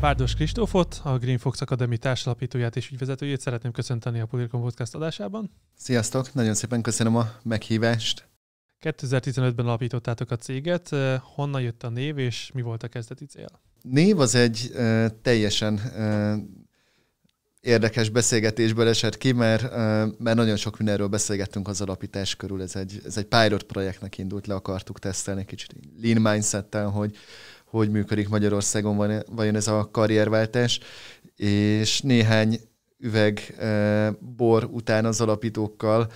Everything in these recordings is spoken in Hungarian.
Bárdos Kristófot, a Green Fox Academy társalapítóját és ügyvezetőjét szeretném köszönteni a Polirkon Podcast adásában. Sziasztok, nagyon szépen köszönöm a meghívást. 2015-ben alapítottátok a céget, eh, honnan jött a név és mi volt a kezdeti cél? Név az egy ö, eh, teljesen ö, eh, érdekes beszélgetésből esett ki, mert, ö, mert nagyon sok mindenről beszélgettünk az alapítás körül. Ez egy, ez egy pilot projektnek indult, le akartuk tesztelni kicsit lean mindset hogy hogy működik Magyarországon, van, vajon ez a karrierváltás, és néhány üveg e, bor után az alapítókkal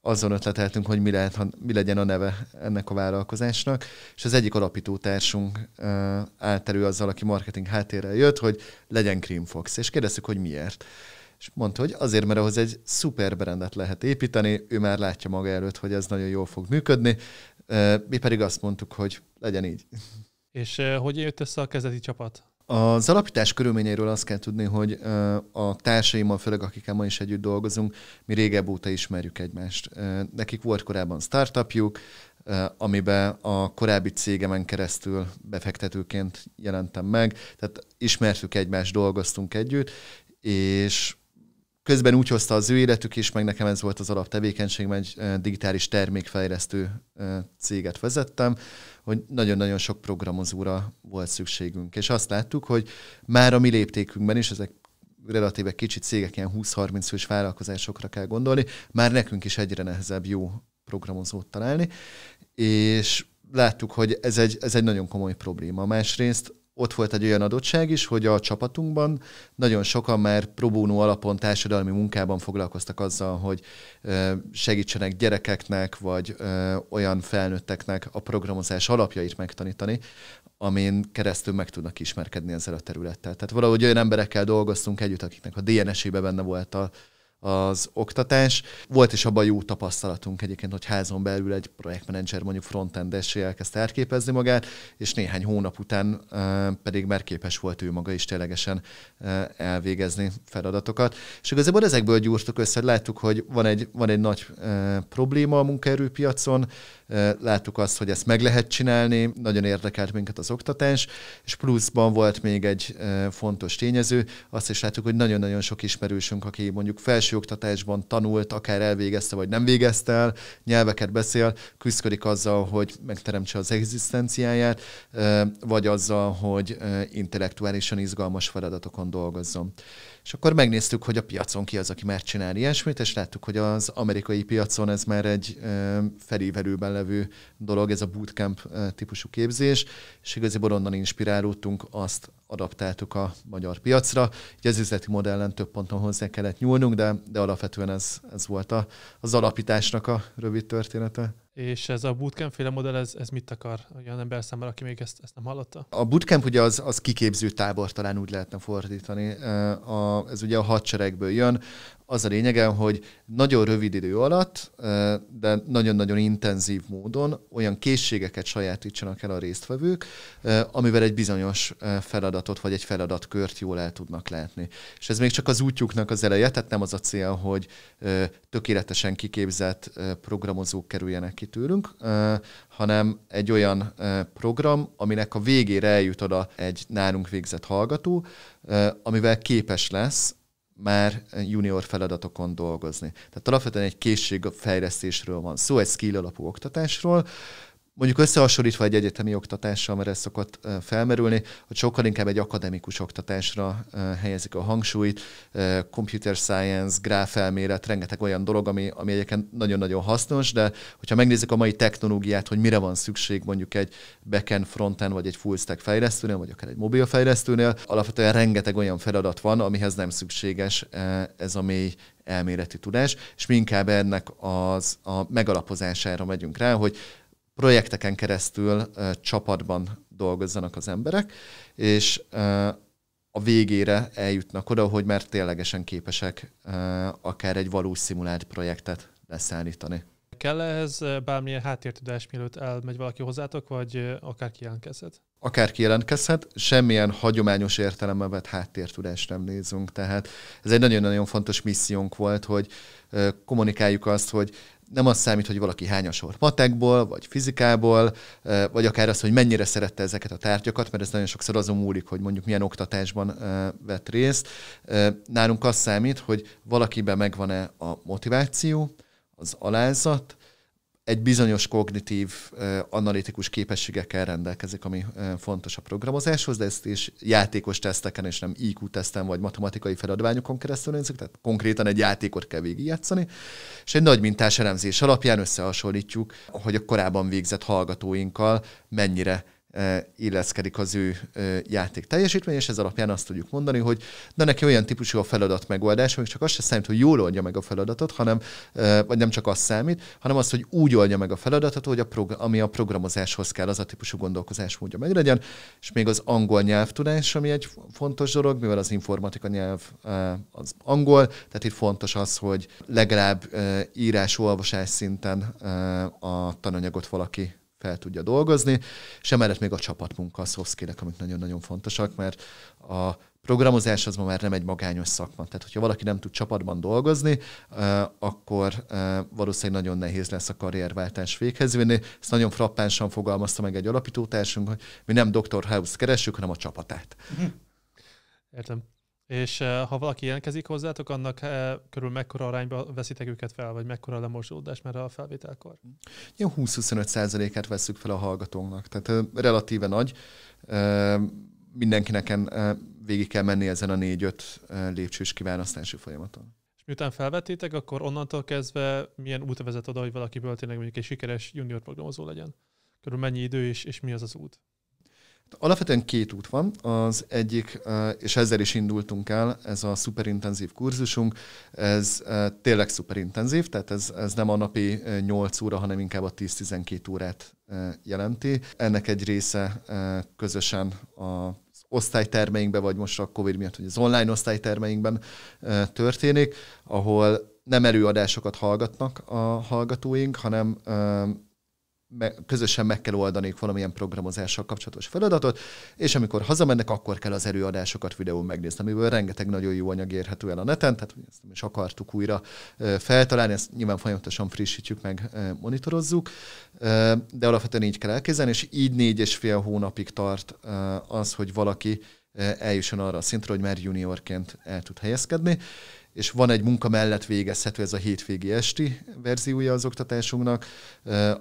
azon ötleteltünk, hogy mi, lehet, mi legyen a neve ennek a vállalkozásnak, és az egyik alapítótársunk e, állt elő azzal, aki marketing háttérrel jött, hogy legyen Cream Fox, és kérdeztük, hogy miért. És mondta, hogy azért, mert ahhoz egy szuper brandet lehet építeni, ő már látja maga előtt, hogy ez nagyon jól fog működni, e, mi pedig azt mondtuk, hogy legyen így. És hogy jött össze a kezdeti csapat? Az alapítás körülményeiről azt kell tudni, hogy a társaimmal, főleg akikkel ma is együtt dolgozunk, mi régebb óta ismerjük egymást. Nekik volt korábban startupjuk, amiben a korábbi cégemen keresztül befektetőként jelentem meg, tehát ismertük egymást, dolgoztunk együtt, és közben úgy hozta az ő életük is, meg nekem ez volt az mert egy eh, digitális termékfejlesztő eh, céget vezettem, hogy nagyon-nagyon sok programozóra volt szükségünk. És azt láttuk, hogy már a mi léptékünkben is, ezek relatíve kicsi cégek, ilyen 20-30 fős vállalkozásokra kell gondolni, már nekünk is egyre nehezebb jó programozót találni, és láttuk, hogy ez egy, ez egy nagyon komoly probléma. Másrészt ott volt egy olyan adottság is, hogy a csapatunkban nagyon sokan már próbónó alapon társadalmi munkában foglalkoztak azzal, hogy segítsenek gyerekeknek, vagy olyan felnőtteknek a programozás alapjait megtanítani, amin keresztül meg tudnak ismerkedni ezzel a területtel. Tehát valahogy olyan emberekkel dolgoztunk együtt, akiknek a DNS-ébe benne volt a, az oktatás. Volt is abban jó tapasztalatunk egyébként, hogy házon belül egy projektmenedzser mondjuk frontendessé elkezdte elképezni magát, és néhány hónap után pedig már képes volt ő maga is ténylegesen elvégezni feladatokat. És igazából ezekből gyúrtuk össze, láttuk, hogy van egy, van egy nagy probléma a munkaerőpiacon, láttuk azt, hogy ezt meg lehet csinálni, nagyon érdekelt minket az oktatás, és pluszban volt még egy fontos tényező, azt is láttuk, hogy nagyon-nagyon sok ismerősünk, aki mondjuk felső felsőoktatásban tanult, akár elvégezte, vagy nem végezte el, nyelveket beszél, küzdködik azzal, hogy megteremtse az egzisztenciáját, vagy azzal, hogy intellektuálisan izgalmas feladatokon dolgozzon. És akkor megnéztük, hogy a piacon ki az, aki már csinál ilyesmit, és láttuk, hogy az amerikai piacon ez már egy felévelőben levő dolog, ez a bootcamp típusú képzés, és igazából onnan inspirálódtunk azt adaptáltuk a magyar piacra. Így az üzleti modellen több ponton hozzá kellett nyúlnunk, de, de alapvetően ez, ez volt a, az alapításnak a rövid története. És ez a bootcamp féle modell, ez, ez mit akar olyan ember számára, aki még ezt, ezt nem hallotta? A bootcamp ugye az, az kiképző tábor, talán úgy lehetne fordítani. E, a, ez ugye a hadseregből jön, az a lényegem, hogy nagyon rövid idő alatt, eh, de nagyon-nagyon intenzív módon olyan készségeket sajátítsanak el a résztvevők, eh, amivel egy bizonyos eh, feladatot vagy egy feladatkört jól el tudnak látni. És ez még csak az útjuknak az eleje, tehát nem az a cél, hogy tökéletesen kiképzett programozók kerüljenek ki tőlünk, hanem egy olyan program, aminek a végére eljut oda egy nálunk végzett hallgató, amivel képes lesz már junior feladatokon dolgozni. Tehát alapvetően egy készségfejlesztésről van szó, egy skill alapú oktatásról, mondjuk összehasonlítva egy egyetemi oktatással, mert ez szokott felmerülni, hogy sokkal inkább egy akademikus oktatásra helyezik a hangsúlyt, computer science, gráfelmélet, rengeteg olyan dolog, ami, ami egyébként nagyon-nagyon hasznos, de hogyha megnézzük a mai technológiát, hogy mire van szükség mondjuk egy backend frontend vagy egy full stack fejlesztőnél, vagy akár egy mobil fejlesztőnél, alapvetően rengeteg olyan feladat van, amihez nem szükséges ez a mély elméleti tudás, és mi inkább ennek az a megalapozására megyünk rá, hogy projekteken keresztül csapatban dolgozzanak az emberek, és a végére eljutnak oda, hogy már ténylegesen képesek akár egy valós szimulált projektet leszállítani. Kell ehhez eh, bármilyen háttértudás, mielőtt elmegy valaki hozzátok, vagy eh, akár kijelentkezhet? akár jelentkezhet, semmilyen hagyományos értelemben vett háttértudást nem nézünk. Tehát ez egy nagyon-nagyon fontos missziónk volt, hogy eh, kommunikáljuk azt, hogy nem az számít, hogy valaki hányas volt matekból, vagy fizikából, vagy akár az, hogy mennyire szerette ezeket a tárgyakat, mert ez nagyon sokszor azon múlik, hogy mondjuk milyen oktatásban vett részt. Nálunk az számít, hogy valakiben megvan-e a motiváció, az alázat egy bizonyos kognitív, analitikus képességekkel rendelkezik, ami fontos a programozáshoz, de ezt is játékos teszteken, és nem IQ-teszten vagy matematikai feladványokon keresztül nézzük, tehát konkrétan egy játékot kell végigjátszani, és egy nagy mintás elemzés alapján összehasonlítjuk, hogy a korábban végzett hallgatóinkkal mennyire illeszkedik az ő játék teljesítmény, és ez alapján azt tudjuk mondani, hogy de neki olyan típusú a feladat megoldás, hogy csak azt sem számít, hogy jól oldja meg a feladatot, hanem, vagy nem csak az számít, hanem az, hogy úgy oldja meg a feladatot, hogy a prog- ami a programozáshoz kell, az a típusú gondolkozásmódja meglegyen, és még az angol nyelvtudás, ami egy fontos dolog, mivel az informatika nyelv az angol, tehát itt fontos az, hogy legalább írás-olvasás szinten a tananyagot valaki fel tudja dolgozni, és emellett még a csapatmunka, a soft amik nagyon-nagyon fontosak, mert a programozás az ma már nem egy magányos szakma. Tehát, hogyha valaki nem tud csapatban dolgozni, eh, akkor eh, valószínűleg nagyon nehéz lesz a karrierváltás véghez vinni. Ezt nagyon frappánsan fogalmazta meg egy alapítótársunk, hogy mi nem Dr. House keresünk, hanem a csapatát. Értem. És eh, ha valaki jelentkezik hozzátok, annak eh, körül mekkora arányba veszitek őket fel, vagy mekkora lemosódás, már a felvételkor? Ilyen 20-25%-át veszük fel a hallgatónknak, tehát relatíve nagy. Mindenkinek végig kell menni ezen a 4-5 lépcsős kiválasztási folyamaton. És miután felvettétek, akkor onnantól kezdve milyen út vezet oda, hogy valakiből tényleg mondjuk egy sikeres junior programozó legyen? Körül mennyi idő is, és mi az az út? Alapvetően két út van. Az egyik, és ezzel is indultunk el, ez a szuperintenzív kurzusunk, ez tényleg szuperintenzív, tehát ez, ez nem a napi 8 óra, hanem inkább a 10-12 órát jelenti. Ennek egy része közösen a osztálytermeinkben, vagy most a Covid miatt, hogy az online osztálytermeinkben történik, ahol nem előadásokat hallgatnak a hallgatóink, hanem me, közösen meg kell oldani valamilyen programozással kapcsolatos feladatot, és amikor hazamennek, akkor kell az erőadásokat videón megnézni, amiből rengeteg nagyon jó anyag érhető el a neten, tehát ezt nem is akartuk újra feltalálni, ezt nyilván folyamatosan frissítjük meg, monitorozzuk, de alapvetően így kell elkezdeni, és így négy és fél hónapig tart az, hogy valaki eljusson arra a szintre, hogy már juniorként el tud helyezkedni, és van egy munka mellett végezhető ez a hétvégi esti verziója az oktatásunknak,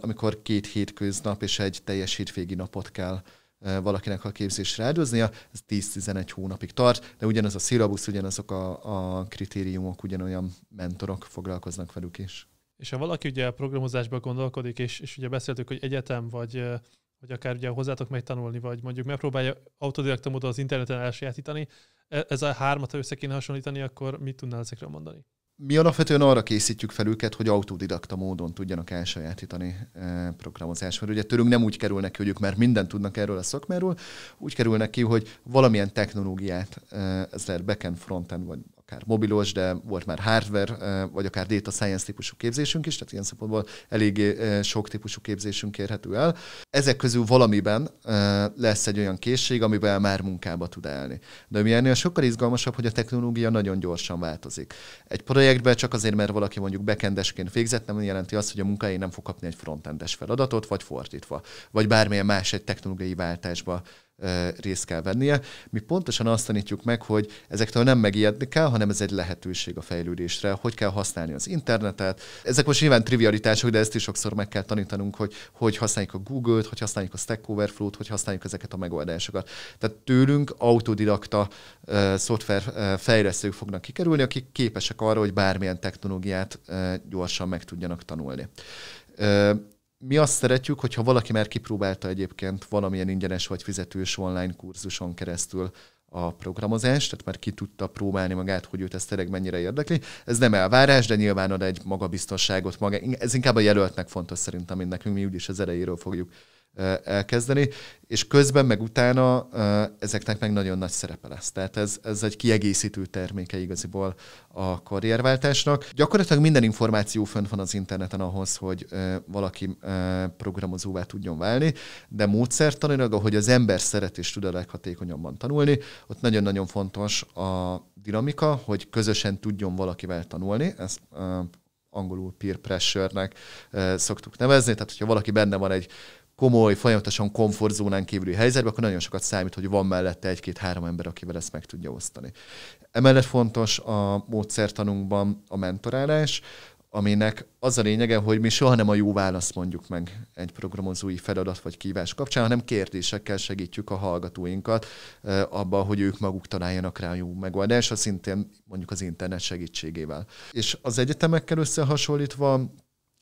amikor két hétköznap és egy teljes hétvégi napot kell valakinek a képzésre áldoznia, ez 10-11 hónapig tart, de ugyanaz a szilabusz, ugyanazok a, a kritériumok, ugyanolyan mentorok foglalkoznak velük is. És ha valaki ugye a programozásban gondolkodik, és, és ugye beszéltük, hogy egyetem, vagy, vagy akár ugye hozzátok megtanulni, vagy mondjuk megpróbálja autodidakta módon az interneten elsajátítani, E, ez a hármat, ha össze kéne hasonlítani, akkor mit tudnál ezekről mondani? Mi alapvetően arra készítjük fel őket, hogy autodidakta módon tudjanak elsajátítani e, programozást, mert ugye tőlünk nem úgy kerülnek ki, hogy ők már mindent tudnak erről a szakmáról, úgy kerülnek ki, hogy valamilyen technológiát, e, ez lehet backend, frontend vagy akár mobilos, de volt már hardware, vagy akár data science típusú képzésünk is, tehát ilyen szempontból elég sok típusú képzésünk érhető el. Ezek közül valamiben lesz egy olyan készség, amivel már munkába tud állni. De ami ennél sokkal izgalmasabb, hogy a technológia nagyon gyorsan változik. Egy projektben csak azért, mert valaki mondjuk bekendesként végzett, nem jelenti azt, hogy a munkahelyén nem fog kapni egy frontendes feladatot, vagy fordítva, vagy bármilyen más egy technológiai váltásba részt kell vennie. Mi pontosan azt tanítjuk meg, hogy ezektől nem megijedni kell, hanem ez egy lehetőség a fejlődésre, hogy kell használni az internetet. Ezek most nyilván trivialitások, de ezt is sokszor meg kell tanítanunk, hogy hogy használjuk a Google-t, hogy használjuk a Stack Overflow-t, hogy használjuk ezeket a megoldásokat. Tehát tőlünk autodidakta uh, szoftverfejlesztők fognak kikerülni, akik képesek arra, hogy bármilyen technológiát uh, gyorsan meg tudjanak tanulni mi azt szeretjük, hogyha valaki már kipróbálta egyébként valamilyen ingyenes vagy fizetős online kurzuson keresztül a programozást, tehát már ki tudta próbálni magát, hogy őt ez tényleg mennyire érdekli. Ez nem elvárás, de nyilván ad egy magabiztosságot maga. Ez inkább a jelöltnek fontos szerintem, mint nekünk, mi úgyis az elejéről fogjuk elkezdeni, és közben meg utána ezeknek meg nagyon nagy szerepe lesz. Tehát ez, ez egy kiegészítő terméke igaziból a karrierváltásnak. Gyakorlatilag minden információ fönt van az interneten ahhoz, hogy valaki programozóvá tudjon válni, de módszertanilag, ahogy az ember szeret és tud a leghatékonyabban tanulni, ott nagyon-nagyon fontos a dinamika, hogy közösen tudjon valakivel tanulni, ezt angolul peer pressure-nek szoktuk nevezni, tehát hogyha valaki benne van egy komoly, folyamatosan komfortzónán kívüli helyzetben akkor nagyon sokat számít, hogy van mellette egy-két-három ember, akivel ezt meg tudja osztani. Emellett fontos a módszertanunkban a mentorálás, aminek az a lényege, hogy mi soha nem a jó választ mondjuk meg egy programozói feladat vagy kívás kapcsán, hanem kérdésekkel segítjük a hallgatóinkat eh, abba, hogy ők maguk találjanak rá jó megoldást, szintén mondjuk az internet segítségével. És az egyetemekkel összehasonlítva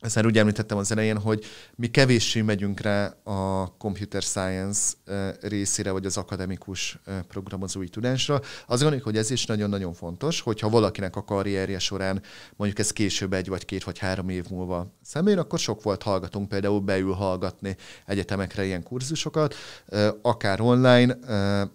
ezt már úgy említettem az elején, hogy mi kevéssé megyünk rá a computer science részére, vagy az akademikus programozói tudásra. Azt gondoljuk, hogy ez is nagyon-nagyon fontos, hogyha valakinek a karrierje során mondjuk ez később egy, vagy két, vagy három év múlva személy, akkor sok volt hallgatunk például beül hallgatni egyetemekre ilyen kurzusokat, akár online,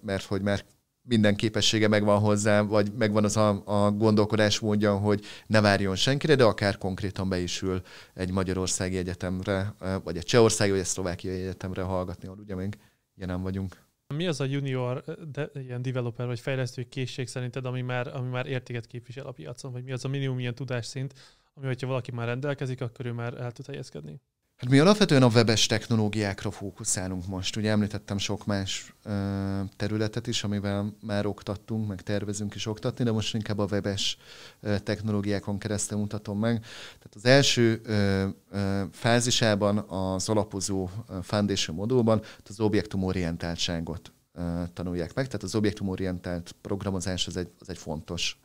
mert hogy már minden képessége megvan hozzá, vagy megvan az a, a gondolkodás módja, hogy ne várjon senkire, de akár konkrétan be is ül egy magyarországi egyetemre, vagy egy csehországi, vagy egy szlovákiai egyetemre hallgatni, ahol ugye még jelen vagyunk. Mi az a junior de, ilyen developer vagy fejlesztő készség szerinted, ami már, ami már értéket képvisel a piacon, vagy mi az a minimum ilyen tudásszint, ami hogyha valaki már rendelkezik, akkor ő már el tud helyezkedni? Hát mi alapvetően a webes technológiákra fókuszálunk most. Ugye említettem sok más ö, területet is, amivel már oktattunk, meg tervezünk is oktatni, de most inkább a webes ö, technológiákon keresztül mutatom meg. Tehát az első ö, ö, fázisában az alapozó foundation modulban az objektumorientáltságot tanulják meg. Tehát az objektumorientált programozás az egy, az egy fontos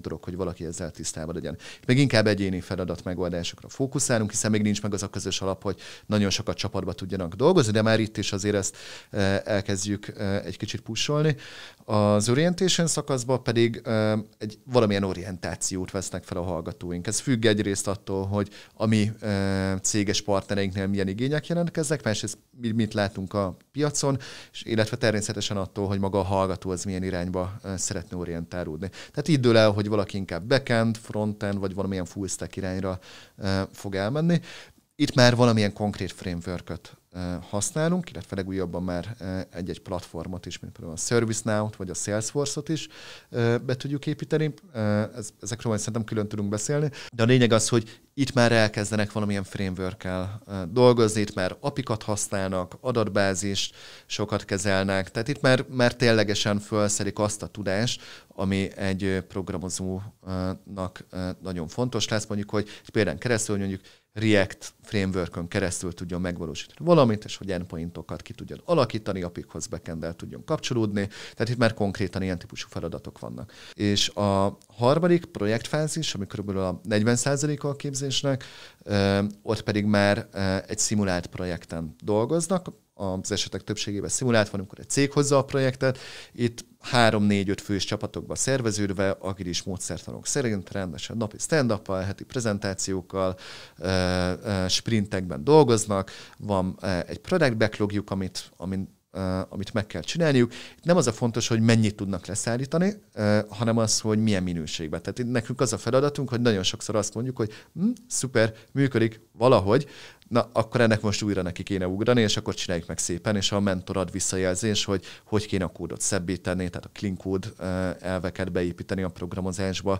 dolog, hogy valaki ezzel tisztában legyen. Meg inkább egyéni feladat megoldásokra fókuszálunk, hiszen még nincs meg az a közös alap, hogy nagyon sokat csapatba tudjanak dolgozni, de már itt is azért ezt elkezdjük egy kicsit pusolni. Az orientation szakaszban pedig egy valamilyen orientációt vesznek fel a hallgatóink. Ez függ egyrészt attól, hogy a mi céges partnereinknél milyen igények jelentkeznek, másrészt mit látunk a piacon, és illetve természetesen attól, hogy maga a hallgató az milyen irányba szeretne orientálódni. Tehát így dől el, hogy valaki inkább backend, frontend, vagy valamilyen full stack irányra fog elmenni. Itt már valamilyen konkrét frameworköt használunk, illetve legújabban már egy-egy platformot is, mint például a ServiceNow-t vagy a Salesforce-ot is be tudjuk építeni. Ezekről majd szerintem külön tudunk beszélni. De a lényeg az, hogy itt már elkezdenek valamilyen framework-kel dolgozni, itt már apikat használnak, adatbázist sokat kezelnek, tehát itt már, már ténylegesen felszedik azt a tudást, ami egy programozónak nagyon fontos lesz, mondjuk, hogy például keresztül mondjuk React framework keresztül tudjon megvalósítani valamit, és hogy endpointokat ki tudjon alakítani, apikhoz backend tudjon kapcsolódni, tehát itt már konkrétan ilyen típusú feladatok vannak. És a harmadik projektfázis, ami kb. a 40%-a a képzésnek, ott pedig már egy szimulált projekten dolgoznak, az esetek többségében szimulált van, amikor egy cég hozza a projektet. Itt 3-4-5 fős csapatokba szerveződve, agilis módszertanok szerint rendesen napi stand up heti prezentációkkal, sprintekben dolgoznak, van egy product backlogjuk, amit, amit amit meg kell csinálniuk. Itt nem az a fontos, hogy mennyit tudnak leszállítani, hanem az, hogy milyen minőségben. Tehát itt nekünk az a feladatunk, hogy nagyon sokszor azt mondjuk, hogy hm, szuper, működik valahogy, na akkor ennek most újra neki kéne ugrani, és akkor csináljuk meg szépen, és a mentorad visszajelzés, hogy hogy kéne a kódot tenni, tehát a clean code elveket beépíteni a programozásba,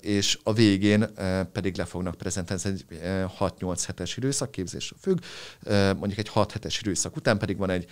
és a végén pedig le fognak prezentálni, ez egy 6-8 hetes időszakképzésre függ, mondjuk egy 6 hetes időszak után pedig van egy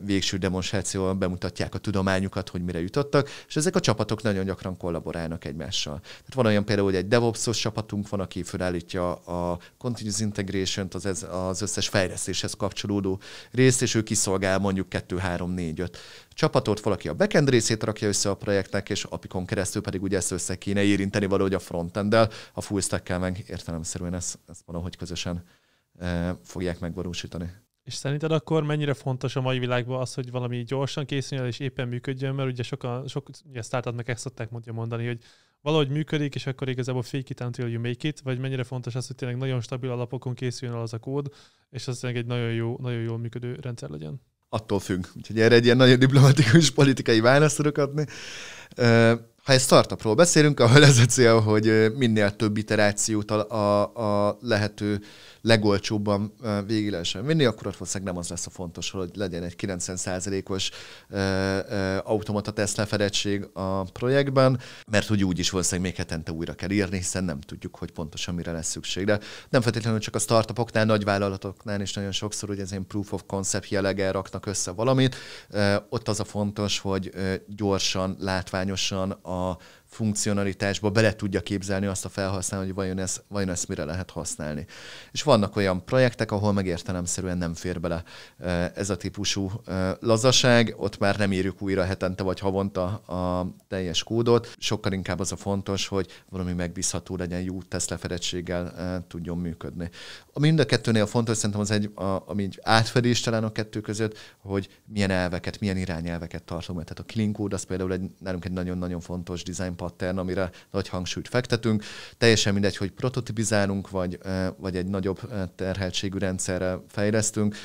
végső demonstrációval bemutatják a tudományukat, hogy mire jutottak, és ezek a csapatok nagyon gyakran kollaborálnak egymással. Tehát van olyan például, hogy egy DevOps-os csapatunk van, aki felállítja a Continuous Integration-t, az, az összes fejlesztéshez kapcsolódó részt, és ő kiszolgál mondjuk 2-3-4-5 csapatot, valaki a backend részét rakja össze a projektnek, és apikon keresztül pedig ugye ezt össze kéne érinteni valahogy a frontenddel, a full stack-kel meg értelemszerűen ezt, ezt valahogy közösen e, fogják megvalósítani. És szerinted akkor mennyire fontos a mai világban az, hogy valami gyorsan készüljön és éppen működjön, mert ugye sokan, sok ugye startupnak ezt szokták mondja mondani, hogy valahogy működik, és akkor igazából fake it until you make it, vagy mennyire fontos az, hogy tényleg nagyon stabil alapokon készüljön el az a kód, és az tényleg egy nagyon, jó, nagyon jól működő rendszer legyen. Attól függ. Úgyhogy erre egy ilyen nagyon diplomatikus politikai választ tudok adni. Uh ha egy startupról beszélünk, ahol ez a cél, hogy minél több iterációt a, a, a lehető legolcsóbban végig lehessen vinni, akkor ott valószínűleg nem az lesz a fontos, hogy legyen egy 90%-os automata Tesla a projektben, mert úgy úgyis valószínűleg még hetente újra kell írni, hiszen nem tudjuk, hogy pontosan mire lesz szükség. De nem feltétlenül csak a startupoknál, nagy vállalatoknál is nagyon sokszor hogy ez egy proof of concept jelleggel raknak össze valamit. Ott az a fontos, hogy gyorsan, látványosan a funkcionalitásba bele tudja képzelni azt a felhasználó, hogy vajon, ez, vajon ezt mire lehet használni. És vannak olyan projektek, ahol meg értelemszerűen nem fér bele ez a típusú lazaság, ott már nem írjuk újra hetente vagy havonta a teljes kódot, sokkal inkább az a fontos, hogy valami megbízható legyen, jó teszlefedettséggel tudjon működni. A mind a kettőnél fontos, szerintem az egy, a, ami egy átfedés talán a kettő között, hogy milyen elveket, milyen irányelveket tartom. Tehát a clean code az például egy, nálunk egy nagyon-nagyon fontos design pattern, amire nagy hangsúlyt fektetünk. Teljesen mindegy, hogy prototipizálunk, vagy, vagy egy nagyobb terheltségű rendszerre fejlesztünk,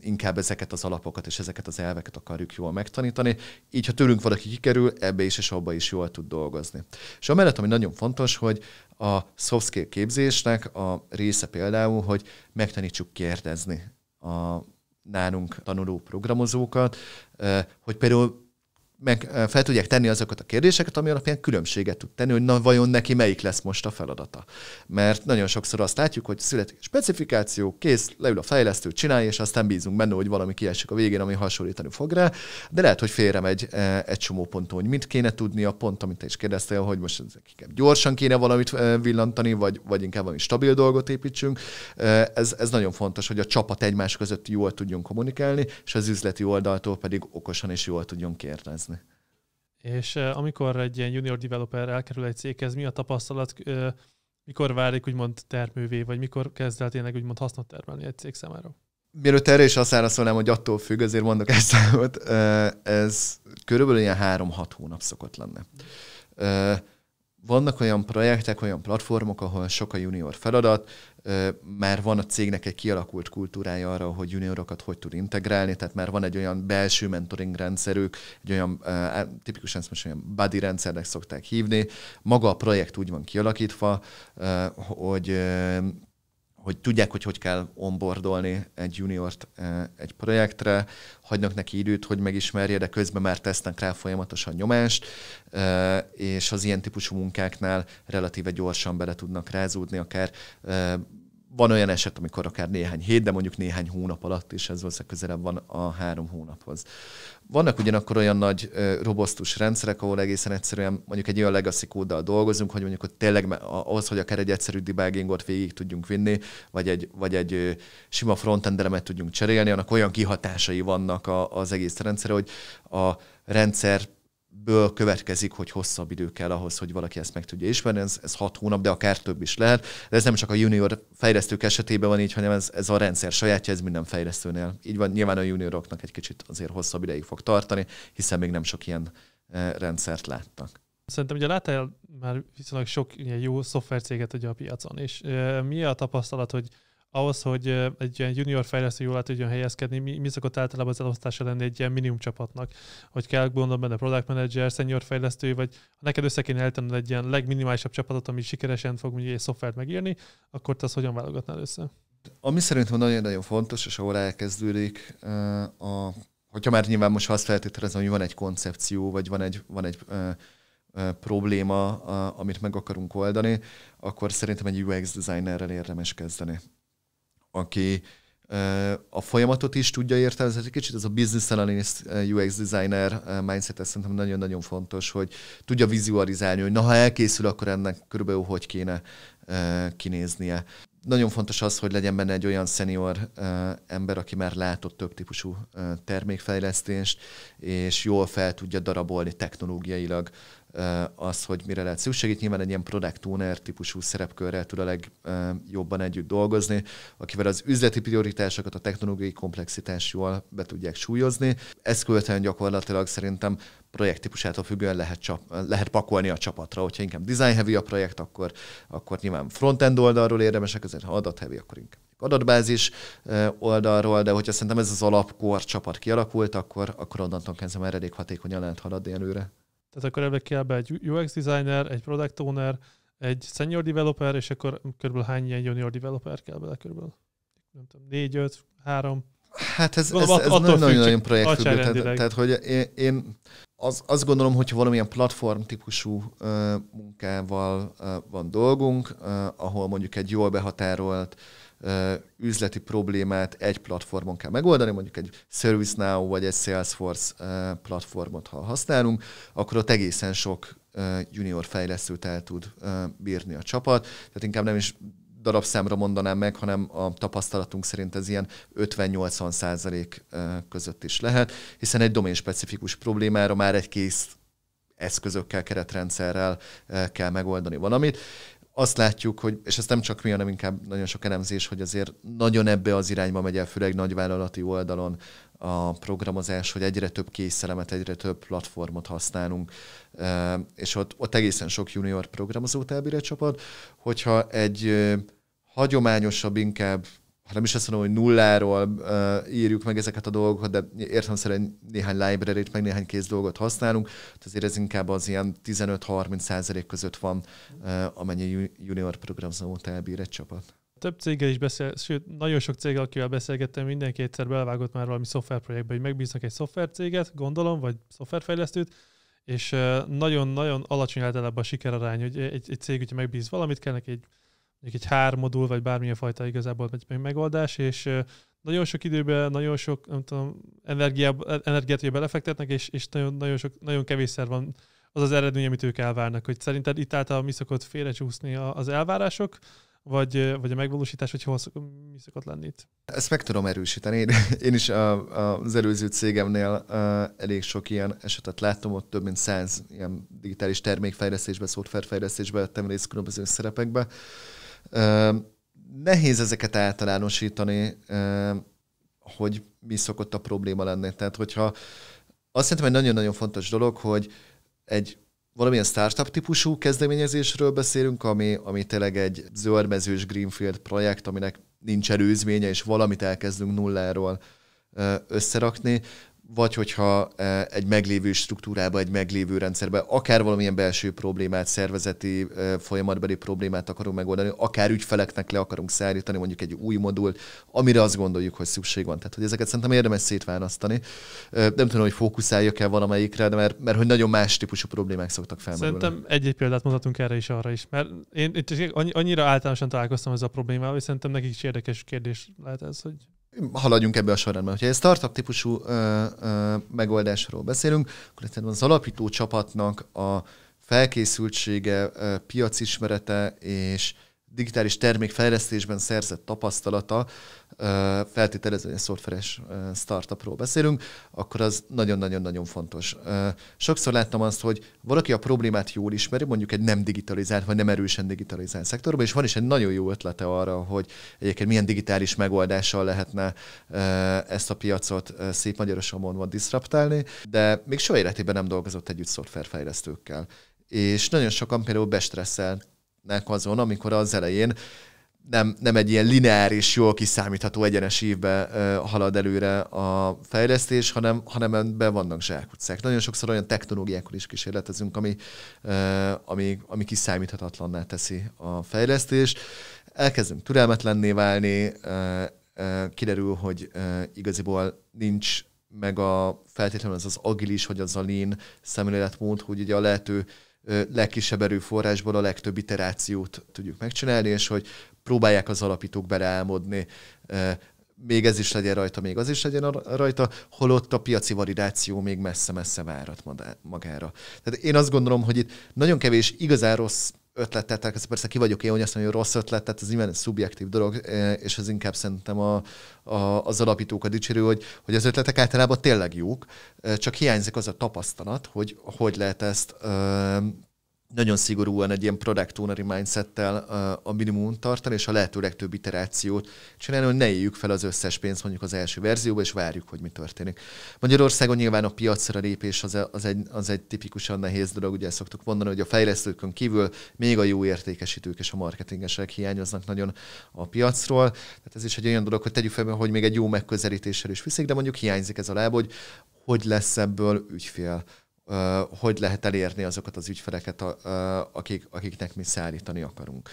inkább ezeket az alapokat és ezeket az elveket akarjuk jól megtanítani. Így, ha tőlünk valaki kikerül, ebbe is és abba is jól tud dolgozni. És amellett, ami nagyon fontos, hogy a soft skill képzésnek a része például, hogy megtanítsuk kérdezni a nálunk tanuló programozókat, hogy például meg fel tudják tenni azokat a kérdéseket, ami alapján különbséget tud tenni, hogy na vajon neki melyik lesz most a feladata. Mert nagyon sokszor azt látjuk, hogy születik specifikáció, kész, leül a fejlesztő, csinálja, és aztán bízunk benne, hogy valami kiesik a végén, ami hasonlítani fog rá, de lehet, hogy félre megy egy csomó ponton, hogy mit kéne tudni a pont, amit te is kérdeztél, hogy most gyorsan kéne valamit villantani, vagy, vagy inkább valami stabil dolgot építsünk. Ez, ez nagyon fontos, hogy a csapat egymás között jól tudjon kommunikálni, és az üzleti oldaltól pedig okosan és jól tudjon kérdezni. És amikor egy ilyen junior developer elkerül egy céghez, mi a tapasztalat, mikor válik úgymond termővé, vagy mikor kezd el tényleg úgymond hasznot termelni egy cég számára? Mielőtt erre is azt válaszolnám, hogy attól függ, azért mondok ezt számot, ez körülbelül ilyen 3-6 hónap szokott lenne. Mm vannak olyan projektek, olyan platformok, ahol sok a junior feladat, már van a cégnek egy kialakult kultúrája arra, hogy juniorokat hogy tud integrálni, tehát már van egy olyan belső mentoring rendszerük, egy olyan, tipikusan ezt most olyan buddy rendszernek szokták hívni. Maga a projekt úgy van kialakítva, hogy hogy tudják, hogy hogy kell onboardolni egy juniort eh, egy projektre, hagynak neki időt, hogy megismerje, de közben már tesznek rá folyamatosan nyomást, eh, és az ilyen típusú munkáknál relatíve gyorsan bele tudnak rázódni, akár eh, van olyan eset, amikor akár néhány hét, de mondjuk néhány hónap alatt is, ez valószínűleg közelebb van a három hónaphoz. Vannak ugyanakkor olyan nagy robosztus rendszerek, ahol egészen egyszerűen mondjuk egy olyan legacy kóddal dolgozunk, hogy mondjuk ott tényleg ahhoz, hogy akár egy egyszerű debuggingot végig tudjunk vinni, vagy egy, vagy egy sima frontendelemet tudjunk cserélni, annak olyan kihatásai vannak az egész rendszerre, hogy a rendszer ből következik, hogy hosszabb idő kell ahhoz, hogy valaki ezt meg tudja ismerni, ez, ez hat hónap, de akár több is lehet. De ez nem csak a junior fejlesztők esetében van így, hanem ez, ez a rendszer sajátja, ez minden fejlesztőnél. Így van, nyilván a junioroknak egy kicsit azért hosszabb ideig fog tartani, hiszen még nem sok ilyen eh, rendszert láttak. Szerintem ugye láttál már viszonylag sok ilyen jó szoftvercéget ugye a piacon, és eh, mi a tapasztalat, hogy ahhoz, hogy egy ilyen junior fejlesztő jól tudjon helyezkedni, mi, mi szokott általában az elosztása lenni egy ilyen minimum csapatnak, hogy kell gondolom benne product manager, senior fejlesztő, vagy ha neked össze kéne eltenned egy ilyen legminimálisabb csapatot, ami sikeresen fog mondjuk egy szoftvert megírni, akkor te azt hogyan válogatnál össze? Ami szerintem nagyon-nagyon fontos, és ahol elkezdődik a hogyha már nyilván most azt feltételezem, hogy van egy koncepció, vagy van egy, van egy probléma, a, amit meg akarunk oldani, akkor szerintem egy UX designerrel érdemes kezdeni aki a folyamatot is tudja értelmezni egy kicsit, ez a business analyst, UX designer mindset, ez szerintem nagyon-nagyon fontos, hogy tudja vizualizálni, hogy na ha elkészül, akkor ennek körülbelül hogy kéne kinéznie. Nagyon fontos az, hogy legyen benne egy olyan szenior ember, aki már látott több típusú termékfejlesztést, és jól fel tudja darabolni technológiailag az, hogy mire lehet szükség. Itt nyilván egy ilyen product owner típusú szerepkörrel tud a legjobban együtt dolgozni, akivel az üzleti prioritásokat, a technológiai komplexitás jól be tudják súlyozni. Ezt követően gyakorlatilag szerintem projekt típusától függően lehet, csap, lehet pakolni a csapatra. Hogyha inkább design heavy a projekt, akkor, akkor nyilván frontend oldalról érdemesek, ezért ha adat heavy, akkor inkább adatbázis oldalról, de hogyha szerintem ez az alapkor csapat kialakult, akkor, akkor onnantól kezdve már elég hatékonyan lehet haladni előre. Tehát akkor ebbe kell be egy UX designer, egy product owner, egy senior developer, és akkor körülbelül hány ilyen junior developer kell bele körülbelül? Nem tudom, négy, öt, három? Hát ez, ez, ez nagyon-nagyon projektfüggő. Tehát, tehát, hogy én, én az, azt gondolom, hogyha valamilyen platform típusú uh, munkával uh, van dolgunk, uh, ahol mondjuk egy jól behatárolt uh, üzleti problémát egy platformon kell megoldani, mondjuk egy ServiceNow vagy egy Salesforce platformot, ha használunk, akkor ott egészen sok junior fejlesztőt el tud bírni a csapat. Tehát inkább nem is darabszámra mondanám meg, hanem a tapasztalatunk szerint ez ilyen 50-80 százalék között is lehet, hiszen egy domén specifikus problémára már egy kész eszközökkel, keretrendszerrel kell megoldani valamit azt látjuk, hogy, és ez nem csak mi, hanem inkább nagyon sok elemzés, hogy azért nagyon ebbe az irányba megy el, főleg nagyvállalati oldalon a programozás, hogy egyre több készelemet, egyre több platformot használunk, és ott, ott egészen sok junior programozó elbír egy csapat, hogyha egy hagyományosabb, inkább ha hát nem is azt mondom, hogy nulláról uh, írjuk meg ezeket a dolgokat, de szerint néhány library meg néhány kéz dolgot használunk, tehát azért ez inkább az ilyen 15-30 százalék között van, uh, amennyi junior programzót elbír egy csapat. Több céggel is beszél, sőt, nagyon sok céggel, akivel beszélgettem, mindenki egyszer belvágott már valami szoftverprojektbe, hogy megbíznak egy szoftvercéget, gondolom, vagy szoftverfejlesztőt, és nagyon-nagyon alacsony általában a sikerarány, hogy egy, egy cég, hogyha megbíz valamit, kell neki egy egy hármodul, vagy bármilyen fajta igazából egy megoldás, és nagyon sok időben, nagyon sok nem tudom, energiát, ugye belefektetnek, és, és nagyon, nagyon, sok, nagyon kevésszer van az az eredmény, amit ők elvárnak. Hogy szerinted itt által mi szokott félrecsúszni az elvárások, vagy, vagy a megvalósítás, hogy hol szok, mi szokott lenni itt? Ezt meg tudom erősíteni. Én, én is a, a, az előző cégemnél a, elég sok ilyen esetet láttam, ott több mint száz ilyen digitális termékfejlesztésbe, szoftverfejlesztésbe vettem részt különböző szerepekbe. Nehéz ezeket általánosítani, hogy mi szokott a probléma lenni. Tehát, hogyha azt szerintem egy nagyon-nagyon fontos dolog, hogy egy valamilyen startup típusú kezdeményezésről beszélünk, ami, ami tényleg egy zöldmezős greenfield projekt, aminek nincs előzménye, és valamit elkezdünk nulláról összerakni, vagy hogyha e, egy meglévő struktúrába, egy meglévő rendszerbe, akár valamilyen belső problémát, szervezeti e, folyamatbeli problémát akarunk megoldani, akár ügyfeleknek le akarunk szállítani mondjuk egy új modult, amire azt gondoljuk, hogy szükség van. Tehát, hogy ezeket szerintem érdemes szétválasztani. E, nem tudom, hogy fókuszáljak-e valamelyikre, de mert, mert hogy nagyon más típusú problémák szoktak felmerülni. Szerintem egy-egy példát mondhatunk erre is, arra is. Mert én itt annyira általánosan találkoztam ezzel a problémával, és szerintem nekik is érdekes kérdés lehet ez, hogy haladjunk ebbe a sorrendben. Ha egy startup típusú ö, ö, megoldásról beszélünk, akkor az alapító csapatnak a felkészültsége, ö, piacismerete és digitális termékfejlesztésben szerzett tapasztalata feltételezően szoftveres startupról beszélünk, akkor az nagyon-nagyon-nagyon fontos. Sokszor láttam azt, hogy valaki a problémát jól ismeri, mondjuk egy nem digitalizált, vagy nem erősen digitalizált szektorban, és van is egy nagyon jó ötlete arra, hogy egyébként milyen digitális megoldással lehetne ezt a piacot szép magyarosan mondva disruptálni, de még soha életében nem dolgozott együtt szoftverfejlesztőkkel. És nagyon sokan például bestresszelnek azon, amikor az elején nem, nem egy ilyen lineáris, jól kiszámítható egyenes évbe halad előre a fejlesztés, hanem, hanem ebben vannak zsákutcák. Nagyon sokszor olyan technológiákkal is kísérletezünk, ami, ami, ami kiszámíthatatlanná teszi a fejlesztést. Elkezdünk türelmetlenné válni, kiderül, hogy igaziból nincs meg a feltétlenül az az agilis, vagy az a lean szemléletmód, hogy ugye a lehető legkisebb erőforrásból a legtöbb iterációt tudjuk megcsinálni, és hogy próbálják az alapítók beleálmodni, még ez is legyen rajta, még az is legyen rajta, holott a piaci validáció még messze-messze várat magára. Tehát én azt gondolom, hogy itt nagyon kevés igazán rossz ötletet, tehát Persze ki vagyok én, hogy azt mondom, hogy rossz ötlet, tehát ez nyilván egy szubjektív dolog, e, és ez inkább szerintem a, a, az a dicsérő, hogy, hogy az ötletek általában tényleg jók, e, csak hiányzik az a tapasztalat, hogy hogy lehet ezt e, nagyon szigorúan egy ilyen product owner mindsettel eh, a minimum tartani, és a lehető legtöbb iterációt csinálni, hogy ne éljük fel az összes pénzt mondjuk az első verzióba, és várjuk, hogy mi történik. Magyarországon nyilván a piacra lépés az, az, egy, az egy tipikusan nehéz dolog, ugye szoktuk mondani, hogy a fejlesztőkön kívül még a jó értékesítők és a marketingesek hiányoznak nagyon a piacról. Tehát ez is egy olyan dolog, hogy tegyük fel, hogy még egy jó megközelítéssel is viszik, de mondjuk hiányzik ez a láb, hogy hogy lesz ebből ügyfél hogy lehet elérni azokat az ügyfeleket, akik, akiknek mi szállítani akarunk.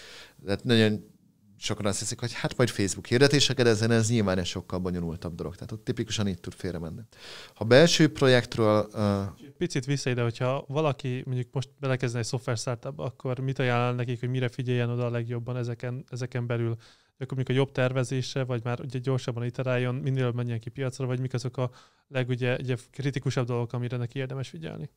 Tehát nagyon sokan azt hiszik, hogy hát majd Facebook hirdetéseket, de ezen ez nyilván egy sokkal bonyolultabb dolog. Tehát ott tipikusan itt tud menni. Ha belső projektről... Uh... Picit vissza ide, hogyha valaki mondjuk most belekezdne egy szoftver startup, akkor mit ajánlál nekik, hogy mire figyeljen oda a legjobban ezeken, ezeken belül? akkor mondjuk a jobb tervezése, vagy már ugye gyorsabban iteráljon, minél menjen ki piacra, vagy mik azok a legügye ugye, kritikusabb dolgok, amire neki érdemes figyelni?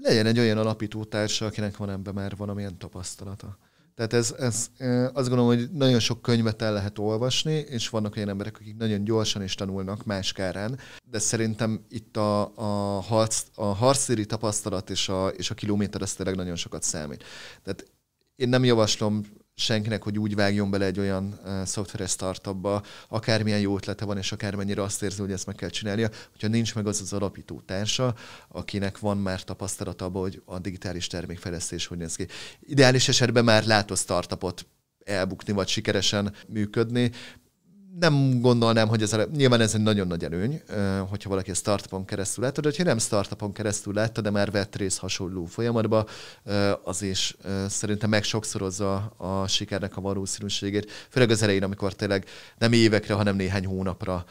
Legyen egy olyan alapító társa, akinek van ebben már valamilyen tapasztalata. Tehát ez, ez, azt gondolom, hogy nagyon sok könyvet el lehet olvasni, és vannak olyan emberek, akik nagyon gyorsan is tanulnak más kárán, de szerintem itt a, a, harc, a harcéri tapasztalat és a, és a kilométer ez tényleg nagyon sokat számít. Tehát én nem javaslom senkinek, hogy úgy vágjon bele egy olyan uh, szoftveres startupba, akármilyen jó ötlete van, és akármennyire azt érzi, hogy ezt meg kell csinálnia, hogyha nincs meg az az alapító társa, akinek van már tapasztalata abban, hogy a digitális termékfejlesztés hogy néz ki. Ideális esetben már látott startupot elbukni, vagy sikeresen működni, nem gondolnám, hogy ez a, nyilván ez egy nagyon nagy előny, hogyha valaki a startupon keresztül látta, de hogyha nem startupon keresztül látta, de már vett részt hasonló folyamatba, az is szerintem meg sokszorozza a sikernek a valószínűségét, főleg az elején, amikor tényleg nem évekre, hanem néhány hónapra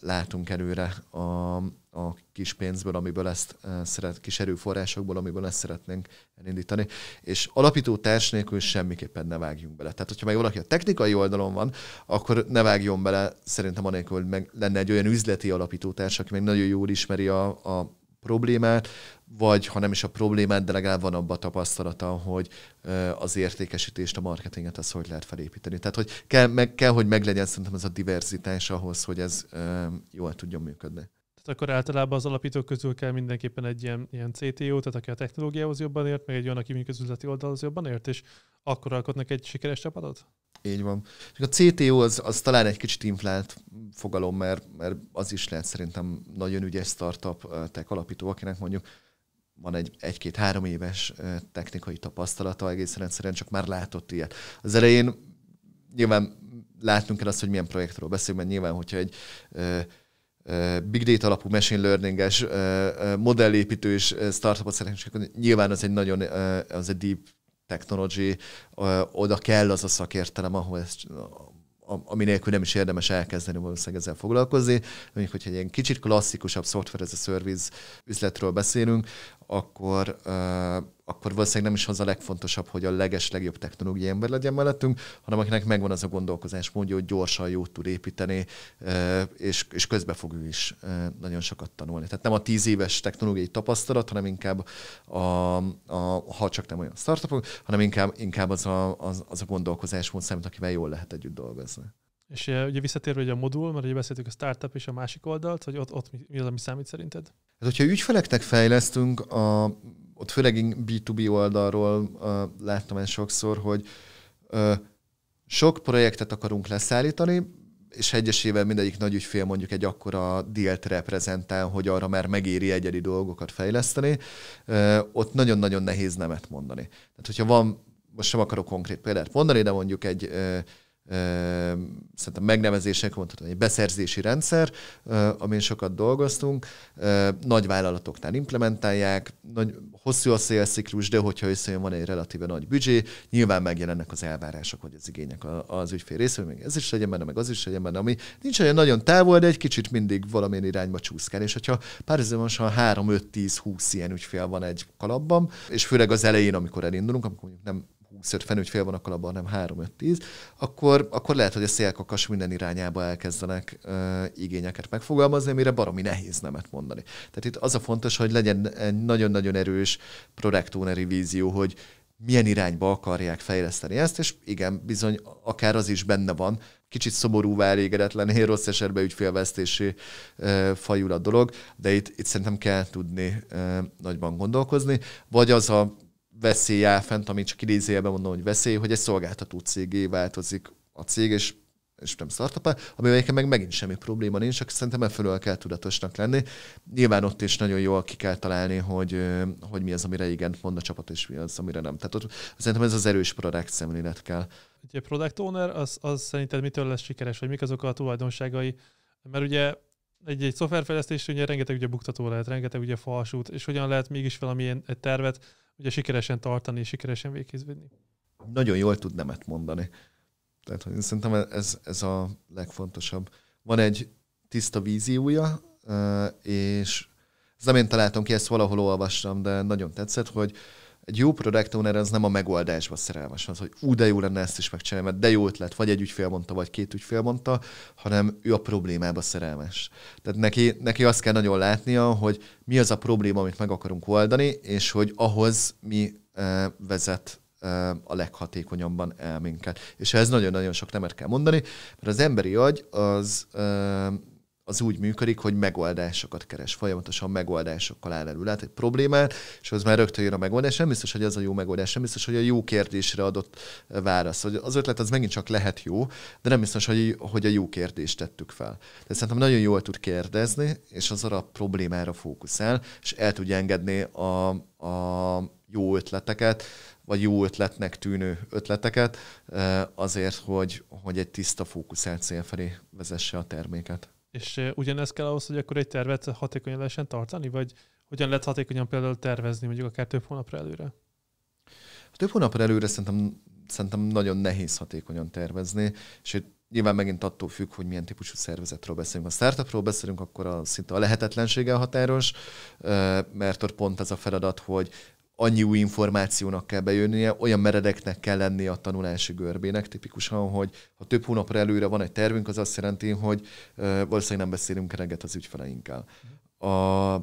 látunk előre a, a kis pénzből, amiből ezt e, szeret, kis erőforrásokból, amiből ezt szeretnénk elindítani. És alapító társ nélkül semmiképpen ne vágjunk bele. Tehát, hogyha meg valaki a technikai oldalon van, akkor ne vágjon bele, szerintem anélkül, hogy meg lenne egy olyan üzleti alapító társ, aki meg nagyon jól ismeri a, a problémát, vagy ha nem is a problémát, de legalább van abban a tapasztalata, hogy e, az értékesítést, a marketinget, az hogy lehet felépíteni. Tehát, hogy kell, meg, kell hogy meglegyen szerintem ez a diverzitás ahhoz, hogy ez e, jól tudjon működni. Tehát akkor általában az alapítók közül kell mindenképpen egy ilyen, ilyen CTO, tehát aki a technológiához jobban ért, meg egy olyan, aki mondjuk az üzleti oldalhoz jobban ért, és akkor alkotnak egy sikeres csapatot? Így van. A CTO az, az talán egy kicsit inflált fogalom, mert, mert az is lehet szerintem nagyon ügyes startup tech alapító, akinek mondjuk van egy egy-két-három éves technikai tapasztalata, egészen egyszerűen csak már látott ilyet. Az elején nyilván látnunk kell azt, hogy milyen projektről beszélünk, mert nyilván, hogyha egy big data alapú machine learninges modellépítő és startupot szeretnénk, nyilván az egy nagyon az egy deep technology, oda kell az a szakértelem, ahol ezt, ami nélkül nem is érdemes elkezdeni valószínűleg ezzel foglalkozni. Mondjuk, hogyha egy ilyen kicsit klasszikusabb szoftver, ez a service üzletről beszélünk, akkor akkor valószínűleg nem is az a legfontosabb, hogy a leges legjobb technológiai ember legyen mellettünk, hanem akinek megvan az a gondolkozás mondja, hogy gyorsan jót tud építeni, és, és közbe fog ő is nagyon sokat tanulni. Tehát nem a tíz éves technológiai tapasztalat, hanem inkább a, a ha csak nem olyan startupok, hanem inkább, inkább az, a, az, az a gondolkozás mód számít, akivel jól lehet együtt dolgozni. És ugye visszatérve ugye a modul, mert ugye beszéltük a startup és a másik oldalt, hogy ott, ott mi az, ami számít szerinted? Hát, hogyha ügyfeleknek fejlesztünk, a, ott főleg B2B oldalról uh, láttam ezt sokszor, hogy uh, sok projektet akarunk leszállítani, és egyesével mindegyik nagy ügyfél mondjuk egy akkora dílt reprezentál, hogy arra már megéri egyedi dolgokat fejleszteni, uh, ott nagyon-nagyon nehéz nemet mondani. Tehát, hogyha van, most sem akarok konkrét példát mondani, de mondjuk egy uh, szerintem megnevezések, mondhatom, egy beszerzési rendszer, amin sokat dolgoztunk. Nagy vállalatoknál implementálják, nagy, hosszú a szélsziklus, de hogyha összejön van egy relatíve nagy büdzsé, nyilván megjelennek az elvárások vagy az igények az ügyfél részéről, még ez is legyen benne, meg az is legyen benne, ami nincs olyan nagyon távol, de egy kicsit mindig valamilyen irányba csúszkál. És hogyha pár ha 3, 5, 10, 20 ilyen ügyfél van egy kalapban, és főleg az elején, amikor elindulunk, amikor mondjuk nem 25 fél van, akkor abban nem 3-5-10, akkor, akkor lehet, hogy a szélkakas minden irányába elkezdenek ö, uh, igényeket megfogalmazni, amire baromi nehéz nemet mondani. Tehát itt az a fontos, hogy legyen egy nagyon-nagyon erős projektóneri vízió, hogy milyen irányba akarják fejleszteni ezt, és igen, bizony akár az is benne van, kicsit szomorú elégedetlen, rossz esetben ügyfélvesztési e, fajul a dolog, de itt, itt szerintem kell tudni e, nagyban gondolkozni, vagy az a veszély áll fent, amit csak idézőjelben mondom, hogy veszély, hogy egy szolgáltató cégé változik a cég, és és nem startup amivel nekem meg megint semmi probléma nincs, csak szerintem e fölül kell tudatosnak lenni. Nyilván ott is nagyon jól ki kell találni, hogy, hogy mi az, amire igen mond a csapat, és mi az, amire nem. Tehát ott, szerintem ez az erős product szemlélet kell. Ugye product owner, az, az szerinted mitől lesz sikeres, vagy mik azok a tulajdonságai? Mert ugye egy, egy szoftverfejlesztés, ugye rengeteg ugye buktató lehet, rengeteg ugye falsút, és hogyan lehet mégis valamilyen egy tervet ugye sikeresen tartani és sikeresen véghez vinni. Nagyon jól tud nemet mondani. Tehát hogy szerintem ez, ez a legfontosabb. Van egy tiszta víziója, eh, és ez nem én találtam ki, ezt valahol olvastam, de nagyon tetszett, hogy egy jó product owner az nem a megoldásba szerelmes, az, hogy ú, de jó lenne ezt is megcsinálni, mert de jó ötlet, vagy egy ügyfél mondta, vagy két ügyfél mondta, hanem ő a problémába szerelmes. Tehát neki, neki azt kell nagyon látnia, hogy mi az a probléma, amit meg akarunk oldani, és hogy ahhoz mi e, vezet e, a leghatékonyabban el minket. És ez nagyon-nagyon sok nemet kell mondani, mert az emberi agy az e, az úgy működik, hogy megoldásokat keres, folyamatosan megoldásokkal áll elő. Lát egy problémát, és az már rögtön jön a megoldás. Nem biztos, hogy az a jó megoldás, nem biztos, hogy a jó kérdésre adott válasz. vagy az ötlet az megint csak lehet jó, de nem biztos, hogy, hogy a jó kérdést tettük fel. De szerintem nagyon jól tud kérdezni, és az arra a problémára fókuszál, és el tudja engedni a, a jó ötleteket, vagy jó ötletnek tűnő ötleteket, azért, hogy, hogy egy tiszta fókuszált cél felé vezesse a terméket. És ugyanez kell ahhoz, hogy akkor egy tervet hatékonyan lehessen tartani, vagy hogyan lehet hatékonyan például tervezni mondjuk akár több hónapra előre? A több hónapra előre szerintem, szerintem nagyon nehéz hatékonyan tervezni, és itt nyilván megint attól függ, hogy milyen típusú szervezetről beszélünk. Ha startupról beszélünk, akkor a szinte a lehetetlensége a határos, mert ott pont ez a feladat, hogy annyi új információnak kell bejönnie, olyan meredeknek kell lennie a tanulási görbének tipikusan, hogy ha több hónapra előre van egy tervünk, az azt jelenti, hogy valószínűleg nem beszélünk eleget az ügyfeleinkkel. A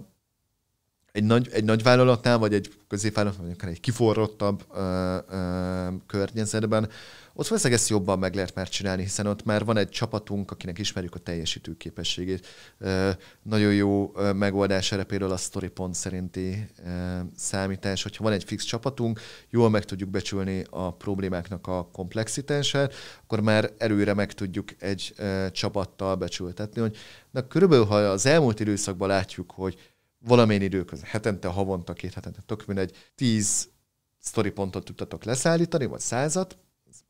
egy nagy, egy nagy vállalatnál, vagy egy középvállalatnál, vagy akár egy kiforrottabb ö, ö, környezetben, ott valószínűleg ezt jobban meg lehet már csinálni, hiszen ott már van egy csapatunk, akinek ismerjük a teljesítő képességét. Ö, nagyon jó ö, megoldás erre például a StoryPont szerinti ö, számítás, hogyha van egy fix csapatunk, jól meg tudjuk becsülni a problémáknak a komplexitását, akkor már erőre meg tudjuk egy ö, csapattal becsültetni, hogy na körülbelül ha az elmúlt időszakban látjuk, hogy valamilyen időközben, hetente, havonta, két hetente, tök mindegy, tíz pontot tudtatok leszállítani, vagy százat,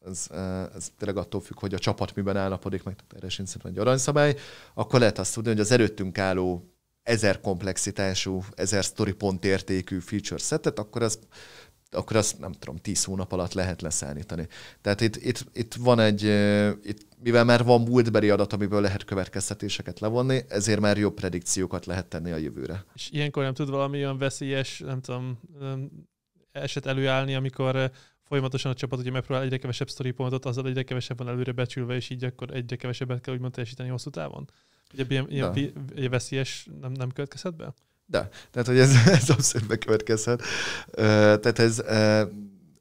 ez, eh, ez tényleg attól függ, hogy a csapat miben állapodik, meg erre sincs egy aranyszabály, akkor lehet azt tudni, hogy az előttünk álló ezer komplexitású, ezer sztori pont értékű feature setet, akkor az akkor azt nem tudom, 10 hónap alatt lehet leszállítani. Tehát itt, itt, itt van egy, itt, mivel már van múltbeli adat, amiből lehet következtetéseket levonni, ezért már jobb predikciókat lehet tenni a jövőre. És ilyenkor nem tud valami olyan veszélyes, nem tudom, eset előállni, amikor folyamatosan a csapat ugye megpróbál egyre kevesebb story pontot, azzal egyre kevesebb van előre becsülve, és így akkor egyre kevesebbet kell úgymond teljesíteni hosszú távon? Ugye ilyen, ilyen, ilyen veszélyes nem, nem következhet be? De, tehát hogy ez, ez abszolút bekövetkezhet. Tehát ez,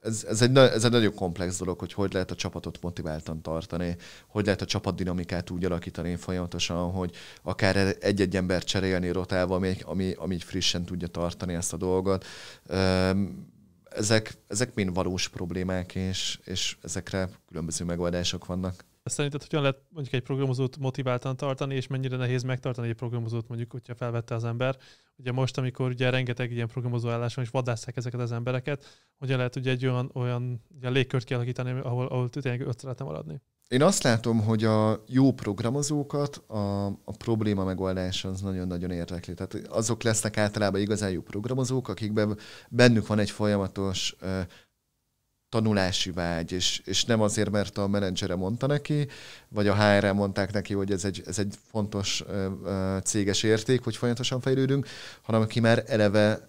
ez, ez, egy, ez egy nagyon komplex dolog, hogy hogy lehet a csapatot motiváltan tartani, hogy lehet a csapatdinamikát úgy alakítani folyamatosan, hogy akár egy-egy ember cserélni rotálva, ami, ami, ami frissen tudja tartani ezt a dolgot. Ezek, ezek mind valós problémák, és, és ezekre különböző megoldások vannak. Szerinted hogyan lehet mondjuk egy programozót motiváltan tartani, és mennyire nehéz megtartani egy programozót, mondjuk, hogyha felvette az ember? Ugye most, amikor ugye rengeteg ilyen programozó álláson is és vadásszák ezeket az embereket, hogyan lehet ugye egy olyan, olyan ugye légkört kialakítani, ahol, ahol tényleg ötletem maradni? Én azt látom, hogy a jó programozókat a, a probléma megoldása az nagyon-nagyon érdekli. Tehát azok lesznek általában igazán jó programozók, akikben bennük van egy folyamatos tanulási vágy, és, és nem azért, mert a menedzsere mondta neki, vagy a HR mondták neki, hogy ez egy, ez egy fontos ö, ö, céges érték, hogy folyamatosan fejlődünk, hanem aki már eleve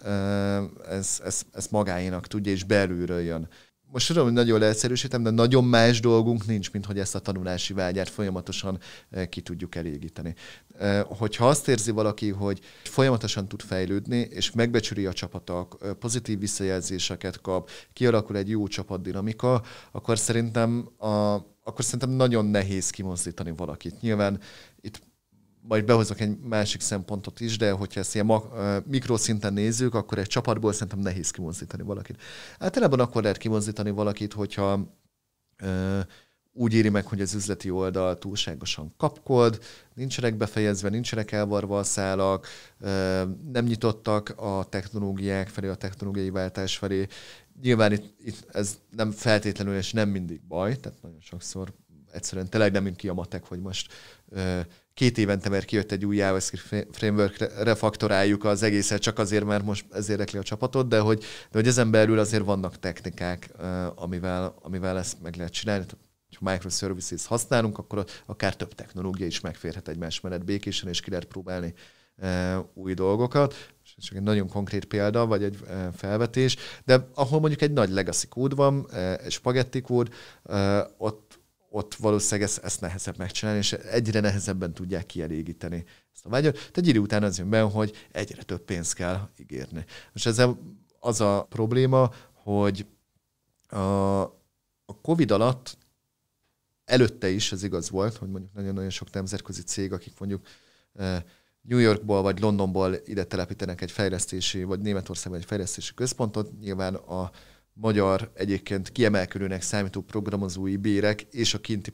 ezt ez, ez, ez magáénak tudja, és belülről jön most tudom, hogy nagyon leegyszerűsítem, de nagyon más dolgunk nincs, mint hogy ezt a tanulási vágyát folyamatosan e, ki tudjuk elégíteni. E, hogyha azt érzi valaki, hogy folyamatosan tud fejlődni, és megbecsüli a csapatok, e, pozitív visszajelzéseket kap, kialakul egy jó csapatdinamika, akkor szerintem a, akkor szerintem nagyon nehéz kimozdítani valakit. Nyilván itt majd behozok egy másik szempontot is, de hogyha ezt ilyen mak- mikroszinten nézzük, akkor egy csapatból szerintem nehéz kimozdítani valakit. Általában akkor lehet kimozdítani valakit, hogyha ö, úgy éri meg, hogy az üzleti oldal túlságosan kapkod, nincsenek befejezve, nincsenek elvarva a szálak, ö, nem nyitottak a technológiák felé, a technológiai váltás felé. Nyilván itt, itt ez nem feltétlenül és nem mindig baj, tehát nagyon sokszor egyszerűen tényleg nem mint ki a matek, hogy most ö, két évente, mert kijött egy új JavaScript framework, refaktoráljuk az egészet, csak azért, mert most ez érdekli a csapatot, de hogy, de hogy ezen belül azért vannak technikák, amivel, amivel ezt meg lehet csinálni. Ha microservices használunk, akkor akár több technológia is megférhet egymás mellett békésen, és ki lehet próbálni új dolgokat. Csak egy nagyon konkrét példa, vagy egy felvetés, de ahol mondjuk egy nagy legacy kód van, egy spagetti kód, ott ott valószínűleg ezt, ezt nehezebb megcsinálni, és egyre nehezebben tudják kielégíteni ezt a vágyat. Tehát egy után az jön be, hogy egyre több pénzt kell ígérni. És ezzel az a probléma, hogy a, a COVID alatt előtte is ez igaz volt, hogy mondjuk nagyon-nagyon sok nemzetközi cég, akik mondjuk e, New Yorkból vagy Londonból ide telepítenek egy fejlesztési, vagy Németországban egy fejlesztési központot, nyilván a magyar egyébként kiemelkedőnek számító programozói bérek és a kinti